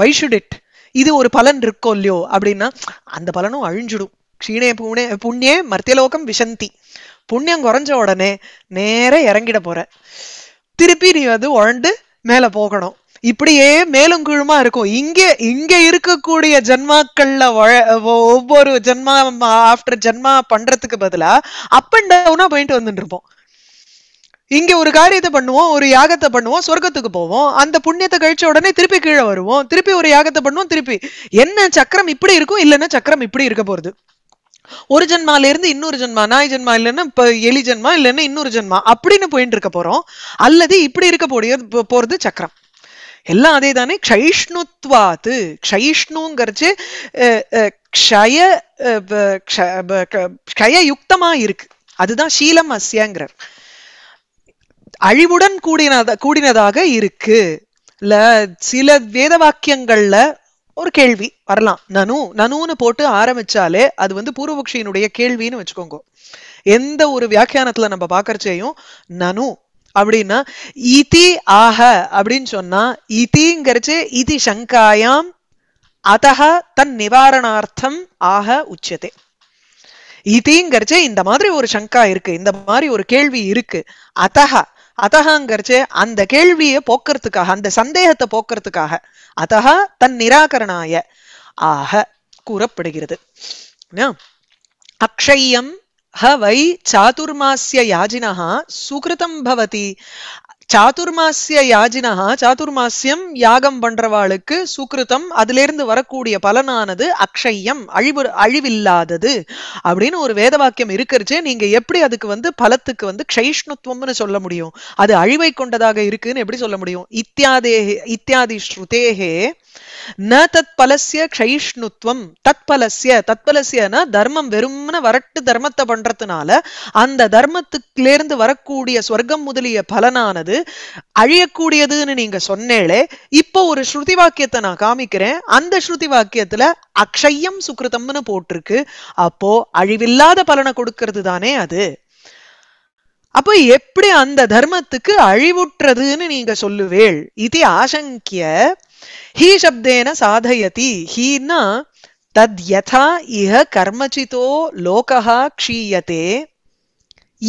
வை ஷுட் இட் இது ஒரு பலன் இருக்கோ இல்லையோ அப்படின்னா அந்த பலனும் அழிஞ்சிடும் க்ஷீணே புண்ணே புண்ணியே மர்த்தியலோகம் விசந்தி புண்ணியம் குறைஞ்ச உடனே நேர இறங்கிட போற திருப்பி நீ வந்து உழண்டு மேல போகணும் இப்படியே மேலும் கீழுமா இருக்கும் இங்கே இங்க இருக்கக்கூடிய ஜென்மாக்கள்ல ஒவ்வொரு ஜென்மா ஆஃப்டர் ஜென்மா பண்றதுக்கு பதிலா அப் அண்ட் டவுனா போயிட்டு வந்துட்டு இருப்போம் இங்க ஒரு காரியத்தை பண்ணுவோம் ஒரு யாகத்தை பண்ணுவோம் சொர்க்கத்துக்கு போவோம் அந்த புண்ணியத்தை கழிச்ச உடனே திருப்பி கீழே வருவோம் திருப்பி ஒரு யாகத்தை பண்ணுவோம் திருப்பி என்ன சக்கரம் இப்படி இருக்கும் இல்லைன்னா சக்கரம் இப்படி இருக்க போறது ஒரு ஜென்மால இருந்து இன்னொரு ஜென்மா நாய் ஜென்மா இல்லைன்னா இப்போ எலி ஜென்மா இல்லைன்னா இன்னொரு ஜென்மா அப்படின்னு போயிட்டு இருக்க போறோம் அல்லது இப்படி இருக்க போடிய போறது சக்கரம் எல்லாம் அதே தானே கைஷ்ணுத்வாத்து கைஷ்ணுங்கிறச்சு க்ஷய க்ஷய யுக்தமா இருக்கு அதுதான் சீலம் அஸ்யாங்கிறார் அழிவுடன் கூடினத கூடினதாக இருக்கு இல்ல சில வேத வாக்கியங்கள்ல ஒரு கேள்வி வரலாம் நனு நனுன்னு போட்டு ஆரம்பிச்சாலே அது வந்து பூர்வபக்ஷியினுடைய கேள்வின்னு வச்சுக்கோங்க எந்த ஒரு வியாக்கியானத்துல நம்ம பாக்கறச்சையும் நனு அப்படின்னா இதி ஆஹ அப்படின்னு சொன்னா இதிங்கிறச்சு இதி சங்காயாம் அதக தன் நிவாரணார்த்தம் ஆக உச்சதே இதிங்கிறச்சு இந்த மாதிரி ஒரு சங்கா இருக்கு இந்த மாதிரி ஒரு கேள்வி இருக்கு அதக அத்தகங்கிறச்சு அந்த கேள்வியை போக்குறதுக்காக அந்த சந்தேகத்தை போக்குறதுக்காக அத்தகா தன் நிராகரணாய ஆக கூறப்படுகிறது அக்ஷயம் ஹ வை சாதுர்மாசிய யாஜினா சுகிருதம் பவதி சாதுர்மாசிய யாஜினஹா சாதுர்மாசியம் யாகம் பண்றவாளுக்கு சுக்கிருத்தம் அதிலிருந்து வரக்கூடிய பலனானது அக்ஷயம் அழிவு அழிவில்லாதது அப்படின்னு ஒரு வேத வாக்கியம் இருக்கிறச்சே நீங்க எப்படி அதுக்கு வந்து பலத்துக்கு வந்து க்ஷைஷ்ணுத்வம்னு சொல்ல முடியும் அது அழிவை கொண்டதாக இருக்குன்னு எப்படி சொல்ல முடியும் இத்தியாதே இத்தியாதி ஸ்ருதேகே ந தத்பலசிய க்ஷயிஷ்ணுத்வம் தத்பலசிய தத்பலசியனா தர்மம் வெறும்னு வரட்டு தர்மத்தை பண்றதுனால அந்த தர்மத்துக்குலேருந்து வரக்கூடிய ஸ்வர்க்கம் முதலிய பலனானது அழியக்கூடியதுன்னு நீங்க சொன்னேளே இப்போ ஒரு ஸ்ருதி வாக்கியத்தை நான் காமிக்கிறேன் அந்த ஸ்ருதி வாக்கியத்துல அக்ஷயம் சுக்ருதம்னு போட்டிருக்கு அப்போ அழிவில்லாத பலனை கொடுக்கறது தானே அது அப்ப எப்படி அந்த தர்மத்துக்கு அழிவுற்றதுன்னு நீங்க சொல்லுவேள் இது ஆசங்கிய ஹீ சப்தேன சாதயதி ஹீன்னா தத் யதா இஹ கர்மச்சிதோ லோகா க்ஷீயத்தே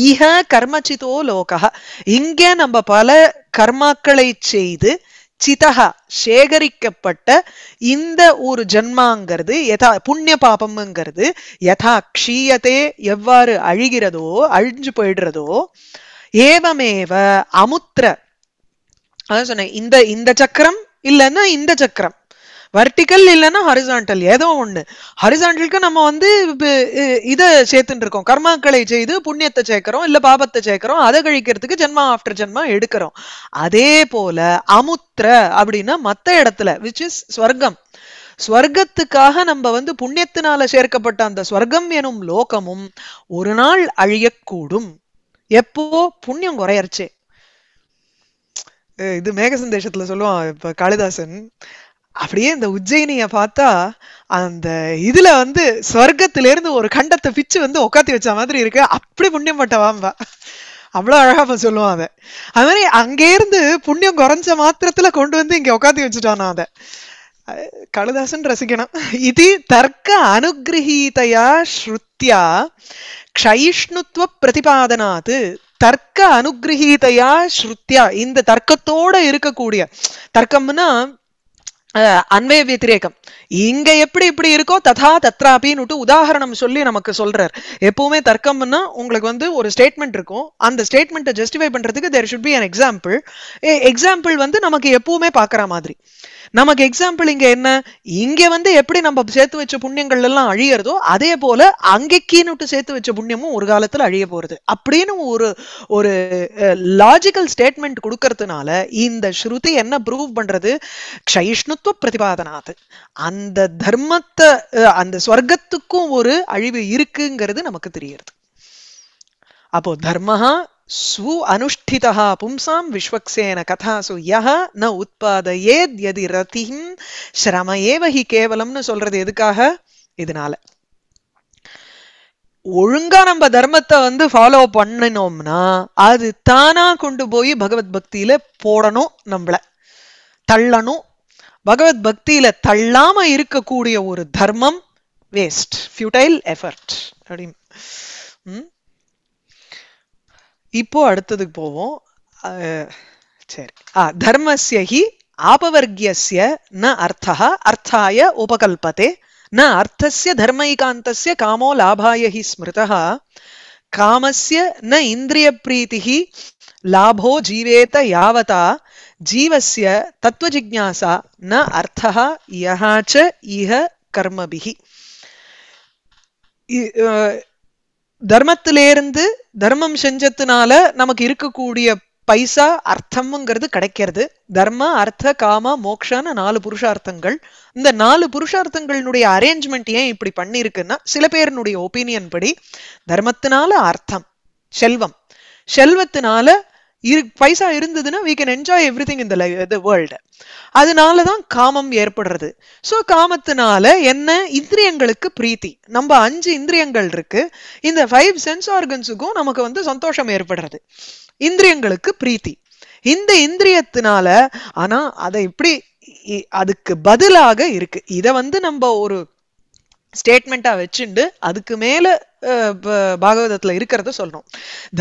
இஹ கர்மச்சிதோ லோகா இங்கே நம்ம பல கர்மாக்களை செய்து சிதகா சேகரிக்கப்பட்ட இந்த ஒரு ஜென்மாங்கிறது யதா புண்ணிய பாபம்ங்கிறது யதா க்ஷீயதே எவ்வாறு அழிகிறதோ அழிஞ்சு போயிடுறதோ ஏவமேவ அமுத்திர அதான் சொன்னேன் இந்த இந்த சக்கரம் இல்லைன்னா இந்த சக்கரம் வர்டிக்கல் இல்லைன்னா ஹரிசாண்டல் ஏதோ ஒன்று ஹரிசாண்டலுக்கு நம்ம வந்து இதை சேர்த்துட்டு இருக்கோம் கர்மாக்களை செய்து புண்ணியத்தை சேர்க்கிறோம் இல்லை பாபத்தை சேர்க்கிறோம் அதை கழிக்கிறதுக்கு ஜென்மா ஆஃப்டர் ஜென்மா எடுக்கிறோம் அதே போல அமுத்திர அப்படின்னா மற்ற இடத்துல விச் இஸ் ஸ்வர்க்கம் ஸ்வர்க்கத்துக்காக நம்ம வந்து புண்ணியத்தினால சேர்க்கப்பட்ட அந்த ஸ்வர்க்கம் எனும் லோகமும் ஒரு நாள் அழியக்கூடும் எப்போ புண்ணியம் குறையர்ச்சே இது மேகசந்தேஷத்துல சொல்லுவான் இப்ப காளிதாசன் அப்படியே இந்த உஜ்ஜயினிய பார்த்தா அந்த இதுல வந்து சொர்க்கத்துல இருந்து ஒரு கண்டத்தை பிச்சு வந்து உக்காத்தி வச்ச மாதிரி இருக்கு அப்படி புண்ணியம் பட்டவாம்பா அவ்வளோ அழகா அவன் சொல்லுவான் அதை அது மாதிரி அங்கேருந்து புண்ணியம் குறைஞ்ச மாத்திரத்துல கொண்டு வந்து இங்க உக்காத்தி வச்சுட்டானா அதை கழுதாசன் ரசிக்கணும் இது தர்க்க அனுகிரகீதையா ஸ்ருத்தியா க்ஷயிஷ்ணுத்வ பிரதிபாதனாது தர்க்க அனுகிரகீதையா ஸ்ருத்தியா இந்த தர்க்கத்தோட இருக்கக்கூடிய தர்க்கம்னா அன்பய வித்திரேக்கம் இங்க எப்படி இப்படி இருக்கோ ததா தத்ராபின்னுட்டு உதாரணம் சொல்லி நமக்கு சொல்றார் எப்பவுமே தர்க்கம்னா உங்களுக்கு வந்து ஒரு ஸ்டேட்மெண்ட் இருக்கும் அந்த ஸ்டேட்மெண்ட்டை ஜஸ்டிஃபை பண்றதுக்கு there should be an example example வந்து நமக்கு எப்பவுமே பாக்குற மாதிரி நமக்கு எக்ஸாம்பிள் இங்க என்ன இங்க வந்து எப்படி நம்ம சேர்த்து வச்ச புண்ணியங்கள் எல்லாம் அழியறதோ அதே போல அங்கக்கீனுட்டு சேர்த்து வச்ச புண்ணியமும் ஒரு காலத்துல அழிய போறது அப்படின்னு ஒரு ஒரு லாஜிக்கல் ஸ்டேட்மெண்ட் கொடுக்கறதுனால இந்த ஸ்ருதி என்ன ப்ரூவ் பண்றது க்ஷயிஷ்ணு தர்மத்துவ பிரதிபாதனாத் அந்த தர்மத்தை அந்த ஸ்வர்க்கத்துக்கும் ஒரு அழிவு இருக்குங்கிறது நமக்கு தெரியறது அப்போ தர்ம சு அனுஷ்டிதா பும்சாம் விஸ்வக்சேன கதாசு யஹ ந உத்பாதயேத் எதி ரதிஹிம் ஸ்ரமயேவ கேவலம்னு சொல்றது எதுக்காக இதனால ஒழுங்கா நம்ம தர்மத்தை வந்து ஃபாலோ பண்ணினோம்னா அது தானா கொண்டு போய் பகவத் பக்தியில போடணும் நம்மள தள்ளணும் பகவத் பக்தியில தள்ளாம இருக்கக்கூடிய ஒரு தர்மம் வேஸ்ட் ஃபியூட்டைல் எஃபர்ட் அப்படின்னு இப்போ அடுத்ததுக்கு போவோம் சரி ஆ தர்மஸ்யஹி ஆபவர்கிய ந அர்த்தா அர்த்தாய உபகல்பதே ந அர்த்தசிய தர்மைகாந்தஸ்ய காமோ லாபாய ஹி ஸ்மிருதா காமஸ்ய ந இந்திரிய பிரீதிஹி லாபோ ஜீவேத யாவதா ஜீவசிய தத்துவ ஜிக்யாசா ந அர்த்தா யஹாச்ச இஹ கர்மபிகி தர்மத்திலேருந்து தர்மம் செஞ்சதுனால நமக்கு இருக்கக்கூடிய பைசா அர்த்தம்ங்கிறது கிடைக்கிறது தர்ம அர்த்த காம மோக்ஷான நாலு புருஷார்த்தங்கள் இந்த நாலு புருஷார்த்தங்களுடைய அரேஞ்ச்மெண்ட் ஏன் இப்படி பண்ணியிருக்குன்னா சில பேருனுடைய ஒப்பீனியன் படி தர்மத்தினால அர்த்தம் செல்வம் செல்வத்தினால இரு பைசா இருந்ததுன்னா we can enjoy every thing இந்த த வேர்ல்டு அதனால தான் காமம் ஏற்படுறது ஸோ காமத்தினால என்ன இந்திரியங்களுக்கு பிரீத்தி நம்ம அஞ்சு இந்திரியங்கள் இருக்கு இந்த ஃபைவ் சென்ஸ் ஆர்கன்ஸுக்கும் நமக்கு வந்து சந்தோஷம் ஏற்படுறது இந்திரியங்களுக்கு பிரீத்தி இந்த இந்திரியத்தினால ஆனா அதை இப்படி அதுக்கு பதிலாக இருக்கு இதை வந்து நம்ம ஒரு ஸ்டேட்மெண்ட்டா வச்சுண்டு அதுக்கு மேல பாகவதத்துல இருக்கிறத சொல்லணும்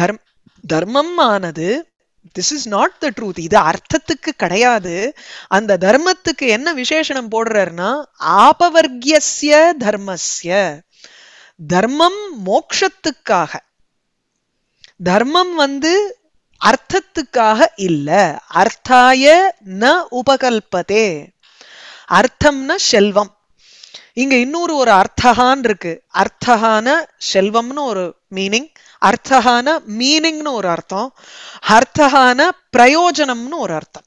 தர்ம் தர்மம் ஆனது this is not the truth இது அர்த்தத்துக்கு கிடையாது அந்த தர்மத்துக்கு என்ன விசேஷனம் போடுறாருன்னா ஆபவர்கிய தர்மஸ்ய தர்மம் மோக்ஷத்துக்காக தர்மம் வந்து அர்த்தத்துக்காக இல்ல அர்த்தாய ந உபகல்பதே அர்த்தம்னா செல்வம் இங்க இன்னொரு ஒரு அர்த்தகான் இருக்கு அர்த்தகான செல்வம்னு ஒரு மீனிங் அர்த்தகான மீனிங்னு ஒரு அர்த்தம் அர்த்தகான பிரயோஜனம்னு ஒரு அர்த்தம்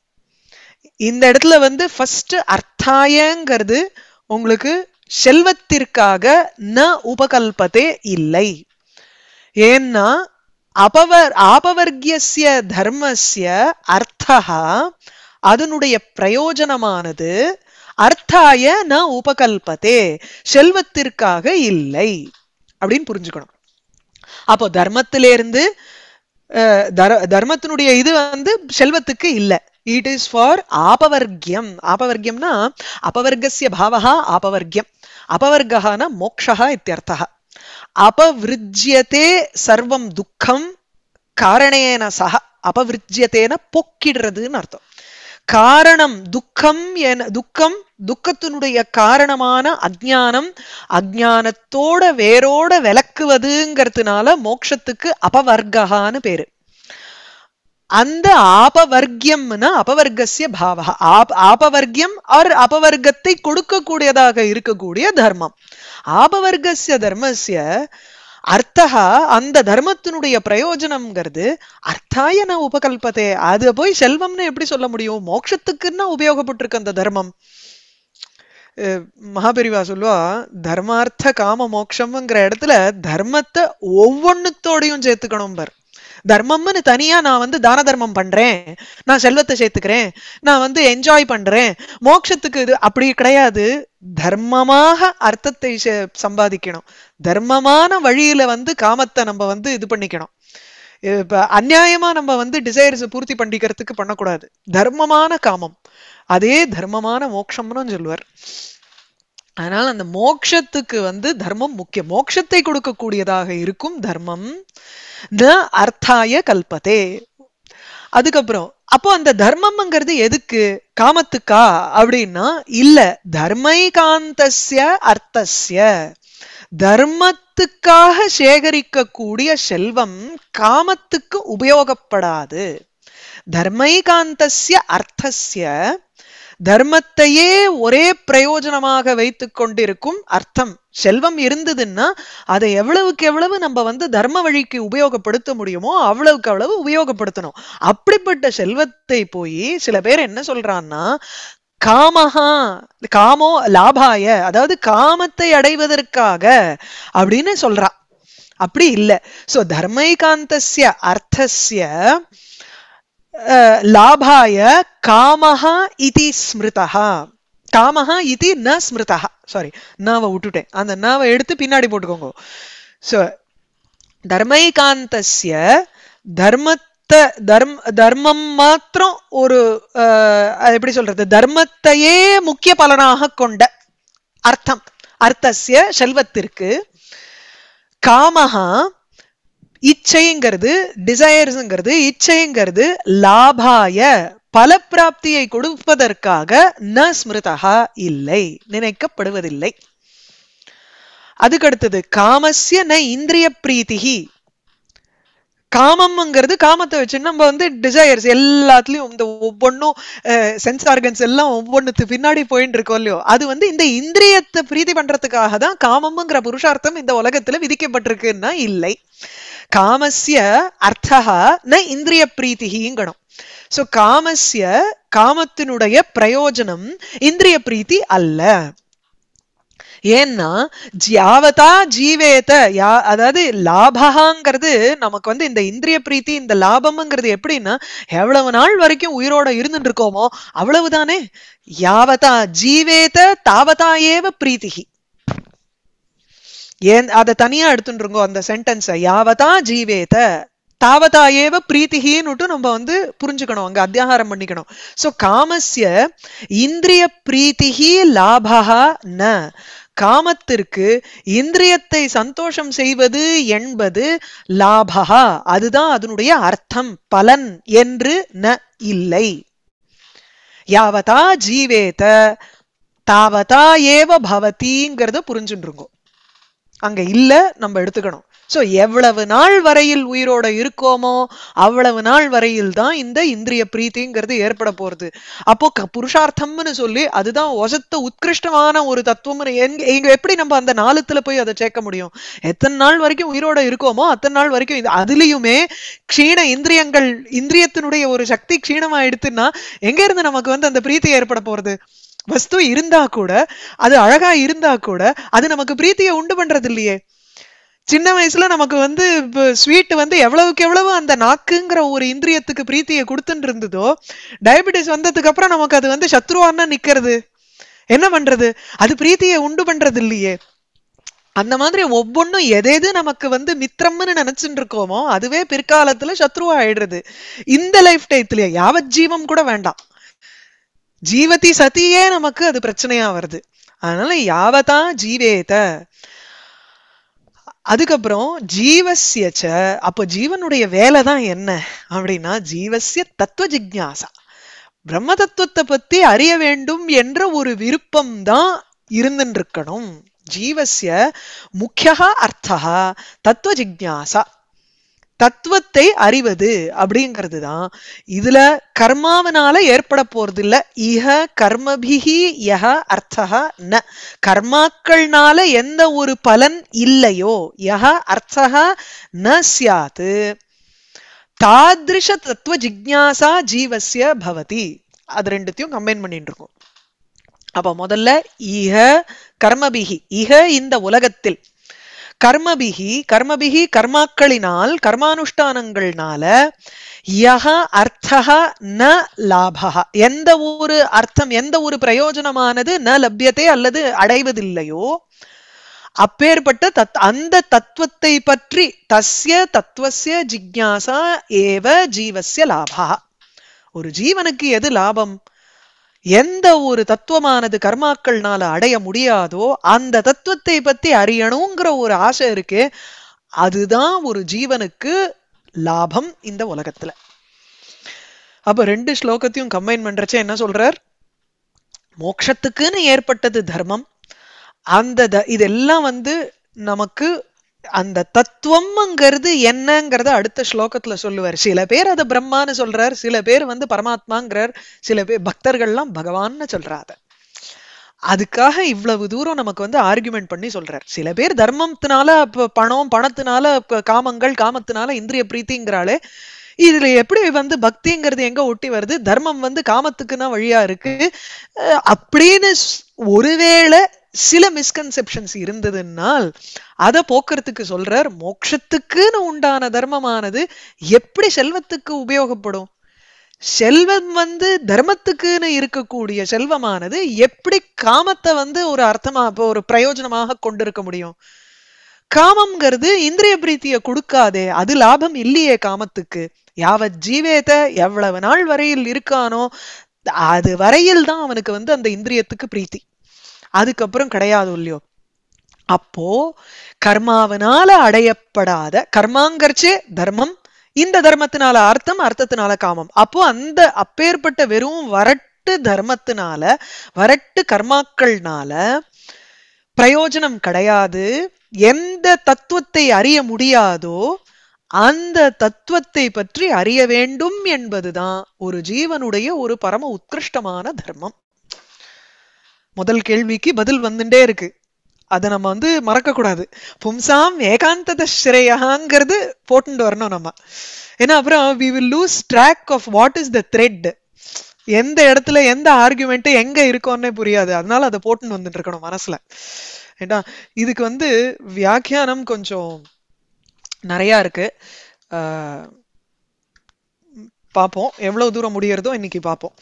இந்த இடத்துல வந்து ஃபர்ஸ்ட் அர்த்தாயங்கிறது உங்களுக்கு செல்வத்திற்காக ந உபகல்பதே இல்லை ஏன்னா அபவர் ஆபவர்கிய தர்மஸ்ய அர்த்தா அதனுடைய பிரயோஜனமானது அர்த்தாய ந உபகல்பதே செல்வத்திற்காக இல்லை அப்படின்னு புரிஞ்சுக்கணும் அப்போ தர்மத்திலேருந்து தர தர்மத்தினுடைய இது வந்து செல்வத்துக்கு இல்லை இட் இஸ் ஃபார் ஆபவர்கியம் ஆபவர்கியம்னா அபவர்க்கசிய பாவகா ஆபவர்கியம் அபவர்கஹான மோக்ஷா இத்தியர்த்தா அபவிருஜ்யத்தே சர்வம் துக்கம் காரணேன சக அபவிருஜ்யத்தேன போக்கிடுறதுன்னு அர்த்தம் காரணம் துக்கம் என துக்கம் துக்கத்தினுடைய காரணமான அஜானம் அஜானத்தோட வேரோட விளக்குவதுங்கிறதுனால மோக்ஷத்துக்கு அபவர்கான்னு பேரு அந்த ஆபவர்க்கியம்னா அபவர்க்கசிய பாவா ஆப் ஆபவர்க்கியம் அவர் அபவர்க்கத்தை கொடுக்கக்கூடியதாக இருக்கக்கூடிய தர்மம் ஆபவர்கசிய தர்மசிய அர்த்தகா அந்த தர்மத்தினுடைய பிரயோஜனம்ங்கிறது அர்த்தாய நான் உபகல்பத்தே அது போய் செல்வம்னு எப்படி சொல்ல முடியும் மோட்சத்துக்குன்னா உபயோகப்பட்டிருக்கு அந்த தர்மம் மகாபெரிவா சொல்லுவா தர்மார்த்த காம மோக்ஷம்ங்கிற இடத்துல தர்மத்தை ஒவ்வொன்னுத்தோடையும் சேர்த்துக்கணும் பார் தர்மம்னு தனியா நான் வந்து தான தர்மம் பண்றேன் நான் செல்வத்தை சேர்த்துக்கிறேன் நான் வந்து என்ஜாய் பண்றேன் மோட்சத்துக்கு இது அப்படி கிடையாது தர்மமாக அர்த்தத்தை சம்பாதிக்கணும் தர்மமான வழியில வந்து காமத்தை நம்ம வந்து இது பண்ணிக்கணும் இப்ப அந்நியாயமா நம்ம வந்து டிசைர்ஸ் பூர்த்தி பண்ணிக்கிறதுக்கு பண்ணக்கூடாது தர்மமான காமம் அதே தர்மமான மோட்சம்னு சொல்லுவார் அதனால அந்த மோக்ஷத்துக்கு வந்து தர்மம் முக்கியம் மோக்ஷத்தை கொடுக்கக்கூடியதாக இருக்கும் தர்மம் ந அர்த்தாய கல்பதே அதுக்கப்புறம் அப்போ அந்த தர்மம்ங்கிறது எதுக்கு காமத்துக்கா அப்படின்னா இல்ல தர்மை காந்தசிய அர்த்தசிய தர்மத்துக்காக சேகரிக்கக்கூடிய செல்வம் காமத்துக்கு உபயோகப்படாது தர்மை காந்தசிய அர்த்தசிய தர்மத்தையே ஒரே பிரயோஜனமாக வைத்து கொண்டிருக்கும் அர்த்தம் செல்வம் இருந்ததுன்னா அதை எவ்வளவுக்கு எவ்வளவு நம்ம வந்து தர்ம வழிக்கு உபயோகப்படுத்த முடியுமோ அவ்வளவுக்கு அவ்வளவு உபயோகப்படுத்தணும் அப்படிப்பட்ட செல்வத்தை போய் சில பேர் என்ன சொல்றான்னா காமஹா காமோ லாபாய அதாவது காமத்தை அடைவதற்காக அப்படின்னு சொல்றா அப்படி இல்லை சோ தர்மைகாந்தஸ்ய அர்த்தஸ்ய லாபாய காமஹா இதி ஸ்மிருதா காமஹா இதி ந ஸ்மிருதா சாரி நாவை விட்டுட்டேன் அந்த நாவை எடுத்து பின்னாடி போட்டுக்கோங்க ஸோ தர்மைகாந்தஸ்ய தர்மத்தை தர்ம தர்மம் மாத்திரம் ஒரு எப்படி சொல்றது தர்மத்தையே முக்கிய பலனாக கொண்ட அர்த்தம் அர்த்தசிய செல்வத்திற்கு காமஹா இச்சைங்கிறது டிசையர்ஸுங்கிறது இச்சைங்கிறது லாபாய பல பிராப்தியை கொடுப்பதற்காக ந ஸ்மிருதா இல்லை நினைக்கப்படுவதில்லை அதுக்கடுத்தது காமசிய ந இந்திரிய பிரீத்திகி காமம்ங்கிறது காமத்தை வச்சு நம்ம வந்து டிசையர்ஸ் எல்லாத்துலயும் இந்த ஒவ்வொன்றும் சென்ஸ் ஆர்கன்ஸ் எல்லாம் ஒவ்வொன்றுத்து பின்னாடி போயிட்டு இருக்கோம் இல்லையோ அது வந்து இந்த இந்திரியத்தை பிரீதி பண்றதுக்காக தான் காமம்ங்கிற புருஷார்த்தம் இந்த உலகத்துல விதிக்கப்பட்டிருக்குன்னா இல்லை காமசிய அர்த்தா ந இந்திரிய பிரீத்திங்கணும் சோ காமசிய காமத்தினுடைய பிரயோஜனம் இந்திரிய பிரீத்தி அல்ல ஏன்னா யாவதா ஜீவேத யா அதாவது லாபகாங்கிறது நமக்கு வந்து இந்த இந்திரிய பிரீத்தி இந்த லாபம்ங்கிறது எப்படின்னா எவ்வளவு நாள் வரைக்கும் உயிரோட இருந்துட்டு இருக்கோமோ அவ்வளவுதானே யாவதா ஜீவேத தாவதா ஏவ பிரீத்திகி ஏன் அதை தனியா எடுத்துருங்கோ அந்த சென்டென்ஸை யாவதா ஜீவேத தாவதா ஏவ பிரீத்திகின்னு நம்ம வந்து புரிஞ்சுக்கணும் அங்க அத்தியாகாரம் பண்ணிக்கணும் சோ காமஸ்ய இந்திரிய பிரீத்திகி லாபகா ந காமத்திற்கு இந்திரியத்தை சந்தோஷம் செய்வது என்பது லாபஹா அதுதான் அதனுடைய அர்த்தம் பலன் என்று ந இல்லை யாவதா ஜீவேத தாவதா ஏவ பவதிங்கிறத புரிஞ்சுருங்கோ அங்க இல்ல நம்ம எடுத்துக்கணும் ஸோ எவ்வளவு நாள் வரையில் உயிரோட இருக்கோமோ அவ்வளவு நாள் வரையில் தான் இந்த இந்திரிய பிரீத்திங்கிறது ஏற்பட போறது அப்போ புருஷார்த்தம்னு சொல்லி அதுதான் ஒசத்த உத்கிருஷ்டமான ஒரு தத்துவம்னு எங்க எப்படி நம்ம அந்த நாளத்துல போய் அதை சேர்க்க முடியும் எத்தனை நாள் வரைக்கும் உயிரோட இருக்கோமோ அத்தனை நாள் வரைக்கும் இது அதுலயுமே க்ஷீண இந்திரியங்கள் இந்திரியத்தினுடைய ஒரு சக்தி க்ஷீணமாயிடுத்துன்னா எங்க இருந்து நமக்கு வந்து அந்த பிரீத்தி ஏற்பட போறது வஸ்து இருந்தா கூட அது அழகா இருந்தா கூட அது நமக்கு பிரீத்தியை உண்டு பண்றது இல்லையே சின்ன வயசுல நமக்கு வந்து ஸ்வீட் வந்து எவ்வளவுக்கு எவ்வளவு அந்த நாக்குங்கிற ஒரு இந்திரியத்துக்கு பிரீத்தியை கொடுத்துட்டு இருந்ததோ டயபெட்டிஸ் வந்ததுக்கு அப்புறம் நமக்கு அது வந்து சத்ருவான்னா நிக்கிறது என்ன பண்றது அது பிரீத்தியை உண்டு பண்றது இல்லையே அந்த மாதிரி ஒவ்வொன்றும் எதேது நமக்கு வந்து மித்திரம்னு நினைச்சுட்டு இருக்கோமோ அதுவே பிற்காலத்துல சத்ருவா ஆயிடுறது இந்த லைஃப் டைத்துலயே யாவஜீவம் ஜீவம் கூட வேண்டாம் ஜீவதி சதியே நமக்கு அது பிரச்சனையா வருது அதனால யாவதா ஜீவேத அதுக்கப்புறம் ஜீவசிய அப்போ ஜீவனுடைய வேலை தான் என்ன அப்படின்னா ஜீவசிய தத்துவ ஜிக்யாசா பிரம்ம தத்துவத்தை பத்தி அறிய வேண்டும் என்ற ஒரு விருப்பம் தான் இருந்துருக்கணும் ஜீவசிய முக்கிய அர்த்தா தத்துவ ஜிக்யாசா தத்துவத்தை அறிவது அப்படிங்கிறது தான் இதுல கர்மாவனால ஏற்பட போறது இல்ல இஹ கர்மபிகி யஹ அர்த்தக ந கர்மாக்கள்னால எந்த ஒரு பலன் இல்லையோ யஹ அர்த்தக ந சியாத்து தாதிருஷ தத்துவ ஜிக்யாசா ஜீவசிய பவதி அது ரெண்டுத்தையும் கம்பைன் பண்ணிட்டு இருக்கோம் அப்ப முதல்ல இஹ கர்மபிகி இஹ இந்த உலகத்தில் கர்மபிகி கர்மபிகி கர்மாக்களினால் கர்மானுஷ்டானங்கள்னால யக அர்த்தக ந லாபக எந்த ஒரு அர்த்தம் எந்த ஒரு பிரயோஜனமானது ந லபியத்தை அல்லது அடைவதில்லையோ அப்பேற்பட்ட தத் அந்த தத்துவத்தை பற்றி தஸ்ய தத்துவசிய ஜிக்யாசா ஏவ ஜீவசிய லாபா ஒரு ஜீவனுக்கு எது லாபம் எந்த ஒரு தத்துவமானது கர்மாக்கள்னால அடைய முடியாதோ அந்த தத்துவத்தை பத்தி அறியணுங்கிற ஒரு ஆசை இருக்கு அதுதான் ஒரு ஜீவனுக்கு லாபம் இந்த உலகத்துல அப்ப ரெண்டு ஸ்லோகத்தையும் கம்பைன் பண்றச்ச என்ன சொல்றார் மோக்ஷத்துக்குன்னு ஏற்பட்டது தர்மம் அந்த இதெல்லாம் வந்து நமக்கு அந்த தத்துவம்ங்கிறது என்னங்கிறத அடுத்த ஸ்லோகத்துல சொல்லுவார் சில பேர் அதை பிரம்மான்னு சொல்றார் சில பேர் வந்து பரமாத்மாங்கிறார் சில பேர் பக்தர்கள்லாம் பகவான்னு சொல்றாத அதுக்காக இவ்வளவு தூரம் நமக்கு வந்து ஆர்குமெண்ட் பண்ணி சொல்றார் சில பேர் தர்மத்தினால பணம் பணத்தினால காமங்கள் காமத்தினால இந்திரிய பிரீத்திங்கிறாளே இதுல எப்படி வந்து பக்திங்கிறது எங்க ஒட்டி வருது தர்மம் வந்து காமத்துக்குன்னா வழியா இருக்கு அப்படின்னு ஒருவேளை சில மிஸ்கன்செப்ஷன்ஸ் இருந்ததுன்னால் அதை போக்குறதுக்கு சொல்றார் மோட்சத்துக்குன்னு உண்டான தர்மமானது எப்படி செல்வத்துக்கு உபயோகப்படும் செல்வம் வந்து தர்மத்துக்குன்னு இருக்கக்கூடிய செல்வமானது எப்படி காமத்தை வந்து ஒரு அர்த்தமா ஒரு பிரயோஜனமாக கொண்டிருக்க முடியும் காமம்ங்கிறது இந்திரிய பிரீத்தியை கொடுக்காதே அது லாபம் இல்லையே காமத்துக்கு யாவ ஜீவேத எவ்வளவு நாள் வரையில் இருக்கானோ அது வரையில் தான் அவனுக்கு வந்து அந்த இந்திரியத்துக்கு பிரீத்தி அதுக்கப்புறம் கிடையாது இல்லையோ அப்போ கர்மாவனால அடையப்படாத கர்மாங்கரிச்சு தர்மம் இந்த தர்மத்தினால அர்த்தம் அர்த்தத்தினால காமம் அப்போ அந்த அப்பேற்பட்ட வெறும் வரட்டு தர்மத்தினால வரட்டு கர்மாக்கள்னால பிரயோஜனம் கிடையாது எந்த தத்துவத்தை அறிய முடியாதோ அந்த தத்துவத்தை பற்றி அறிய வேண்டும் என்பதுதான் ஒரு ஜீவனுடைய ஒரு பரம உத்கிருஷ்டமான தர்மம் முதல் கேள்விக்கு பதில் வந்துட்டே இருக்கு அதை நம்ம வந்து மறக்கக்கூடாது பும்சாம் ஏகாந்தத ஸ்ரேயாங்கிறது போட்டுட்டு வரணும் நம்ம ஏன்னா அப்புறம் we will lose track of what is the thread எந்த இடத்துல எந்த ஆர்குமெண்ட் எங்க இருக்கோன்னே புரியாது அதனால அதை போட்டுன்னு வந்துட்டு இருக்கணும் மனசுல ஏன்னா இதுக்கு வந்து வியாக்கியானம் கொஞ்சம் நிறையா இருக்கு பார்ப்போம் எவ்வளவு தூரம் முடியறதோ இன்னைக்கு பார்ப்போம்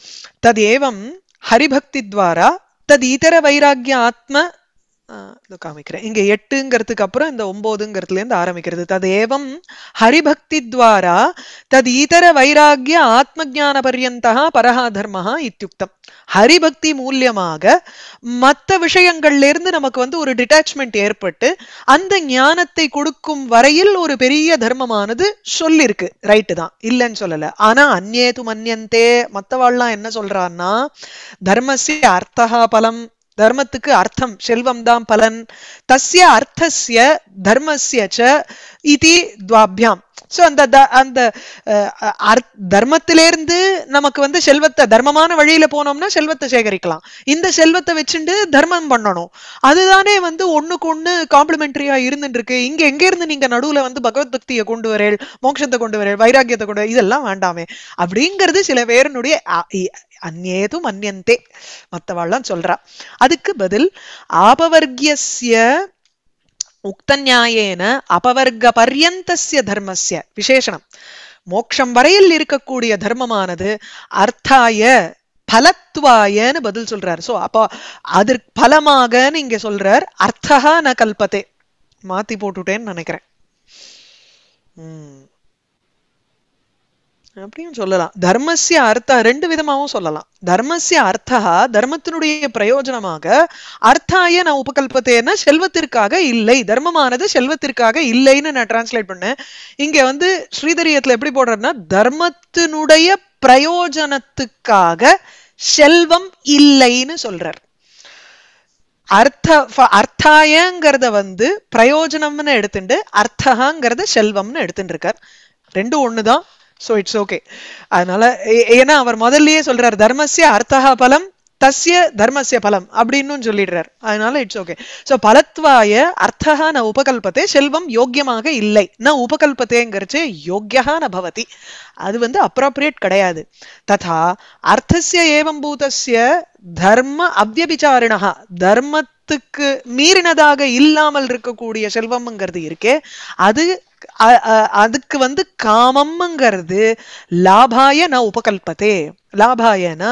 தது ஏவம் ஹரிபக்தி துவாரா तदीतरवैराग्य आत्म இதோ காமிக்கிறேன் இங்க எட்டுங்கிறதுக்கு அப்புறம் இந்த ஒன்பதுங்கிறதுல இருந்து ஆரம்பிக்கிறது ததேவம் ஹரிபக்தி துவாரா தது இதர வைராகிய ஆத்ம ஜான பரியந்தா பரஹா தர்மஹா இத்தியுக்தம் ஹரிபக்தி மூலியமாக மற்ற விஷயங்கள்ல இருந்து நமக்கு வந்து ஒரு டிட்டாச்மெண்ட் ஏற்பட்டு அந்த ஞானத்தை கொடுக்கும் வரையில் ஒரு பெரிய தர்மமானது சொல்லிருக்கு ரைட்டு தான் இல்லைன்னு சொல்லல ஆனா அந்நேது மன்யந்தே மற்றவாள்லாம் என்ன சொல்றான்னா தர்மசி அர்த்தகா பலம் தர்மத்துக்கு அர்த்தம் செல்வம் தான் பலன் தஸ்ய அர்த்தஸ்ய தர்மஸ்ய இதி துவாபியாம் ஸோ அந்த அந்த தர்மத்திலேருந்து நமக்கு வந்து செல்வத்தை தர்மமான வழியில போனோம்னா செல்வத்தை சேகரிக்கலாம் இந்த செல்வத்தை வச்சுட்டு தர்மம் பண்ணணும் அதுதானே வந்து ஒண்ணுக்கு ஒண்ணு காம்ப்ளிமெண்டரியா இருந்துட்டு இருக்கு இங்க எங்க இருந்து நீங்க நடுவுல வந்து பகவத் பக்தியை கொண்டு வரேள் மோட்சத்தை கொண்டு வரேள் வைராக்கியத்தை கொண்டு இதெல்லாம் வேண்டாமே அப்படிங்கிறது சில பேருனுடைய அந்நேதும் அந்நந்தே மற்றவாள்லாம் சொல்றா அதுக்கு பதில் ஆபவர்கிய உக்தநியாயேன அபவர்க்க பர்யந்தசிய தர்மசிய விசேஷனம் மோக்ஷம் வரையில் இருக்கக்கூடிய தர்மமானது அர்த்தாய பலத்துவாயன்னு பதில் சொல்றார் சோ அப்போ அதற்கு பலமாகன்னு இங்க சொல்றார் அர்த்தகா ந கல்பத்தே மாத்தி போட்டுட்டேன்னு நினைக்கிறேன் உம் அப்படின்னு சொல்லலாம் தர்மசிய அர்த்த ரெண்டு விதமாகவும் சொல்லலாம் தர்மசிய அர்த்தா தர்மத்தினுடைய பிரயோஜனமாக அர்த்தாய நான் உபகல்பத்தேன்னா செல்வத்திற்காக இல்லை தர்மமானது செல்வத்திற்காக இல்லைன்னு நான் டிரான்ஸ்லேட் பண்ணேன் இங்க வந்து ஸ்ரீதரியத்துல எப்படி போடுறேன்னா தர்மத்தினுடைய பிரயோஜனத்துக்காக செல்வம் இல்லைன்னு சொல்றார் அர்த்த அர்த்தாயங்கிறத வந்து பிரயோஜனம்னு எடுத்துட்டு அர்த்தகாங்கிறத செல்வம்னு எடுத்துட்டு இருக்கார் ரெண்டும் ஒண்ணுதான் ஸோ இட்ஸ் ஓகே அதனால ஏன்னா அவர் முதல்லயே சொல்றார் தர்மசிய அர்த்தக பலம் தஸ்ய தர்மசிய பலம் அப்படின்னு சொல்லிடுறார் அதனால இட்ஸ் ஓகே ஸோ பலத்வாய அர்த்தகா ந உபகல்பத்தை செல்வம் யோக்கியமாக இல்லை ந உபகல்பத்தேங்கிறது யோக்கியா ந பவதி அது வந்து அப்ராப்ரியேட் கிடையாது ததா அர்த்தசிய ஏவம் பூதசிய தர்ம அவ்வபிச்சாரிணா தர்மத்துக்கு மீறினதாக இல்லாமல் இருக்கக்கூடிய செல்வம்ங்கிறது இருக்கே அது அதுக்கு வந்து காமம்ங்கிறது லாபாய நான் உபகல்பத்தே லாபாயனா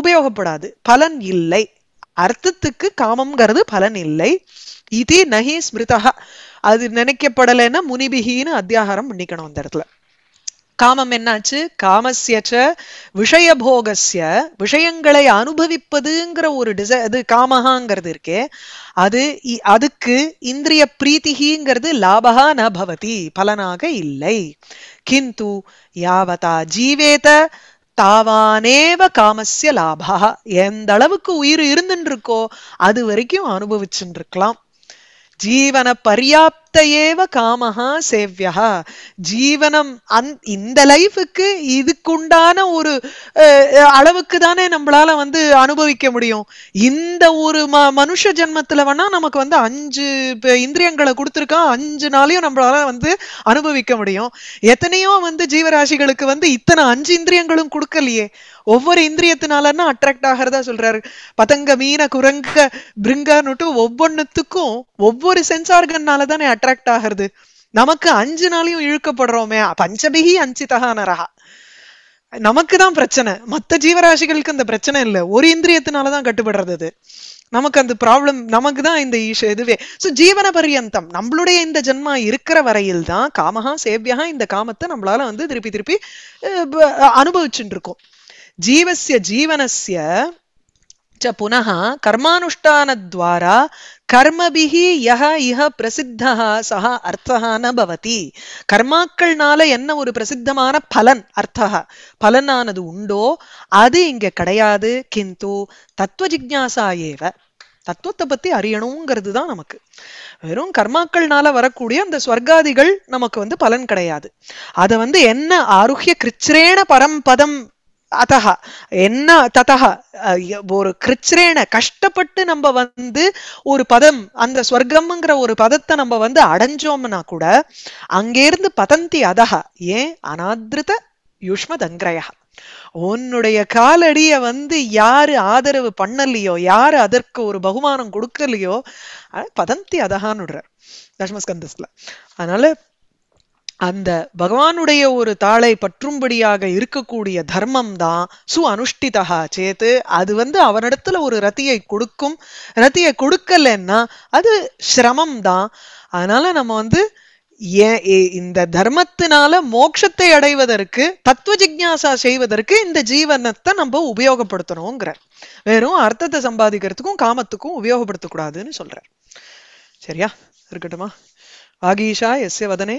உபயோகப்படாது பலன் இல்லை அர்த்தத்துக்கு காமம்ங்கிறது பலன் இல்லை இதே நகி ஸ்மிருதா அது நினைக்கப்படலைன்னா முனிபிகின்னு அத்தியாகாரம் பண்ணிக்கணும் அந்த இடத்துல காமம் என்னாச்சு காமசியச்ச விஷயபோகசிய விஷயங்களை அனுபவிப்பதுங்கிற ஒரு டிச அது காமஹாங்கிறது இருக்கே அது அதுக்கு இந்திரிய பிரீத்திகிங்கிறது லாபகா ந பவதி பலனாக இல்லை கிந்து யாவதா ஜீவேத தாவானேவ காமசிய லாபா எந்த அளவுக்கு உயிர் இருந்துருக்கோ அது வரைக்கும் அனுபவிச்சுருக்கலாம் இருக்கலாம் ஜீவன பர்யாப்த ஏவ காமஹா சேவ்யா ஜீவனம் அந் இந்த லைஃபுக்கு இதுக்குண்டான ஒரு அளவுக்கு தானே நம்மளால வந்து அனுபவிக்க முடியும் இந்த ஒரு ம மனுஷ ஜென்மத்துல வேணா நமக்கு வந்து அஞ்சு இந்திரியங்களை கொடுத்துருக்கோம் அஞ்சு நாளையும் நம்மளால வந்து அனுபவிக்க முடியும் எத்தனையோ வந்து ஜீவராசிகளுக்கு வந்து இத்தனை அஞ்சு இந்திரியங்களும் கொடுக்கலையே ஒவ்வொரு இந்திரியத்தினாலன்னா அட்ராக்ட் ஆகிறதா சொல்றாரு பதங்க மீன குரங்க பிருங்கன்னுட்டு ஒவ்வொன்னுத்துக்கும் ஒவ்வொரு சென்சார்கன்னால தானே அட்ராக்ட் ஆகிறது நமக்கு அஞ்சு நாளையும் இழுக்கப்படுறோமே பஞ்சபிகி அஞ்சு நரகா நமக்கு தான் பிரச்சனை மற்ற ஜீவராசிகளுக்கு அந்த பிரச்சனை இல்லை ஒரு இந்திரியத்தினாலதான் கட்டுப்படுறது அது நமக்கு அந்த ப்ராப்ளம் நமக்கு தான் இந்த ஈஷ இதுவே ஸோ ஜீவன பரியந்தம் நம்மளுடைய இந்த ஜென்மா இருக்கிற வரையில் தான் காமகா சேவியகா இந்த காமத்தை நம்மளால வந்து திருப்பி திருப்பி அனுபவிச்சுட்டு இருக்கோம் ஜீவசிய ஜீவனசிய புனக கர்மானுஷ்டானத்வாரா கர்மபிகி யஹ இஹ பிரசித்தா சஹா அர்த்தகான பவதி கர்மாக்கள்னால என்ன ஒரு பிரசித்தமான பலன் அர்த்தா பலனானது உண்டோ அது இங்க கிடையாது கிந்து தத்துவ ஜிக்யாசா ஏவ தத்துவத்தை பத்தி அறியணுங்கிறது தான் நமக்கு வெறும் கர்மாக்கள்னால வரக்கூடிய அந்த ஸ்வர்காதிகள் நமக்கு வந்து பலன் கிடையாது அதை வந்து என்ன ஆரோக்கிய கிருச்சிரேன பரம்பதம் அத்தக என்ன ததஹ ஒரு கிருச்சிரேன கஷ்டப்பட்டு நம்ம வந்து ஒரு பதம் அந்த ஸ்வர்க்கம்ங்கிற ஒரு பதத்தை நம்ம வந்து அடைஞ்சோம்னா கூட அங்கேருந்து பதந்தி அதக ஏன் அனாதிருத யுஷ்மதங்கிரயா உன்னுடைய காலடிய வந்து யாரு ஆதரவு பண்ணலையோ யாரு அதற்கு ஒரு பகுமானம் கொடுக்கலையோ பதந்தி விடுறார் தஷ்மஸ்கந்தஸ்ல அதனால அந்த பகவானுடைய ஒரு தாளை பற்றும்படியாக இருக்கக்கூடிய தர்மம் தான் சு அனுஷ்டிதா சேத்து அது வந்து அவனிடத்துல ஒரு ரத்தியை கொடுக்கும் ரத்தியை கொடுக்கலன்னா அது சிரமம் தான் அதனால நம்ம வந்து இந்த தர்மத்தினால மோட்சத்தை அடைவதற்கு தத்துவ ஜிக்யாசா செய்வதற்கு இந்த ஜீவனத்தை நம்ம உபயோகப்படுத்தணுங்கிறார் வெறும் அர்த்தத்தை சம்பாதிக்கிறதுக்கும் காமத்துக்கும் உபயோகப்படுத்தக்கூடாதுன்னு சொல்றார் சரியா இருக்கட்டுமா ஆகீஷா எஸ் வதனே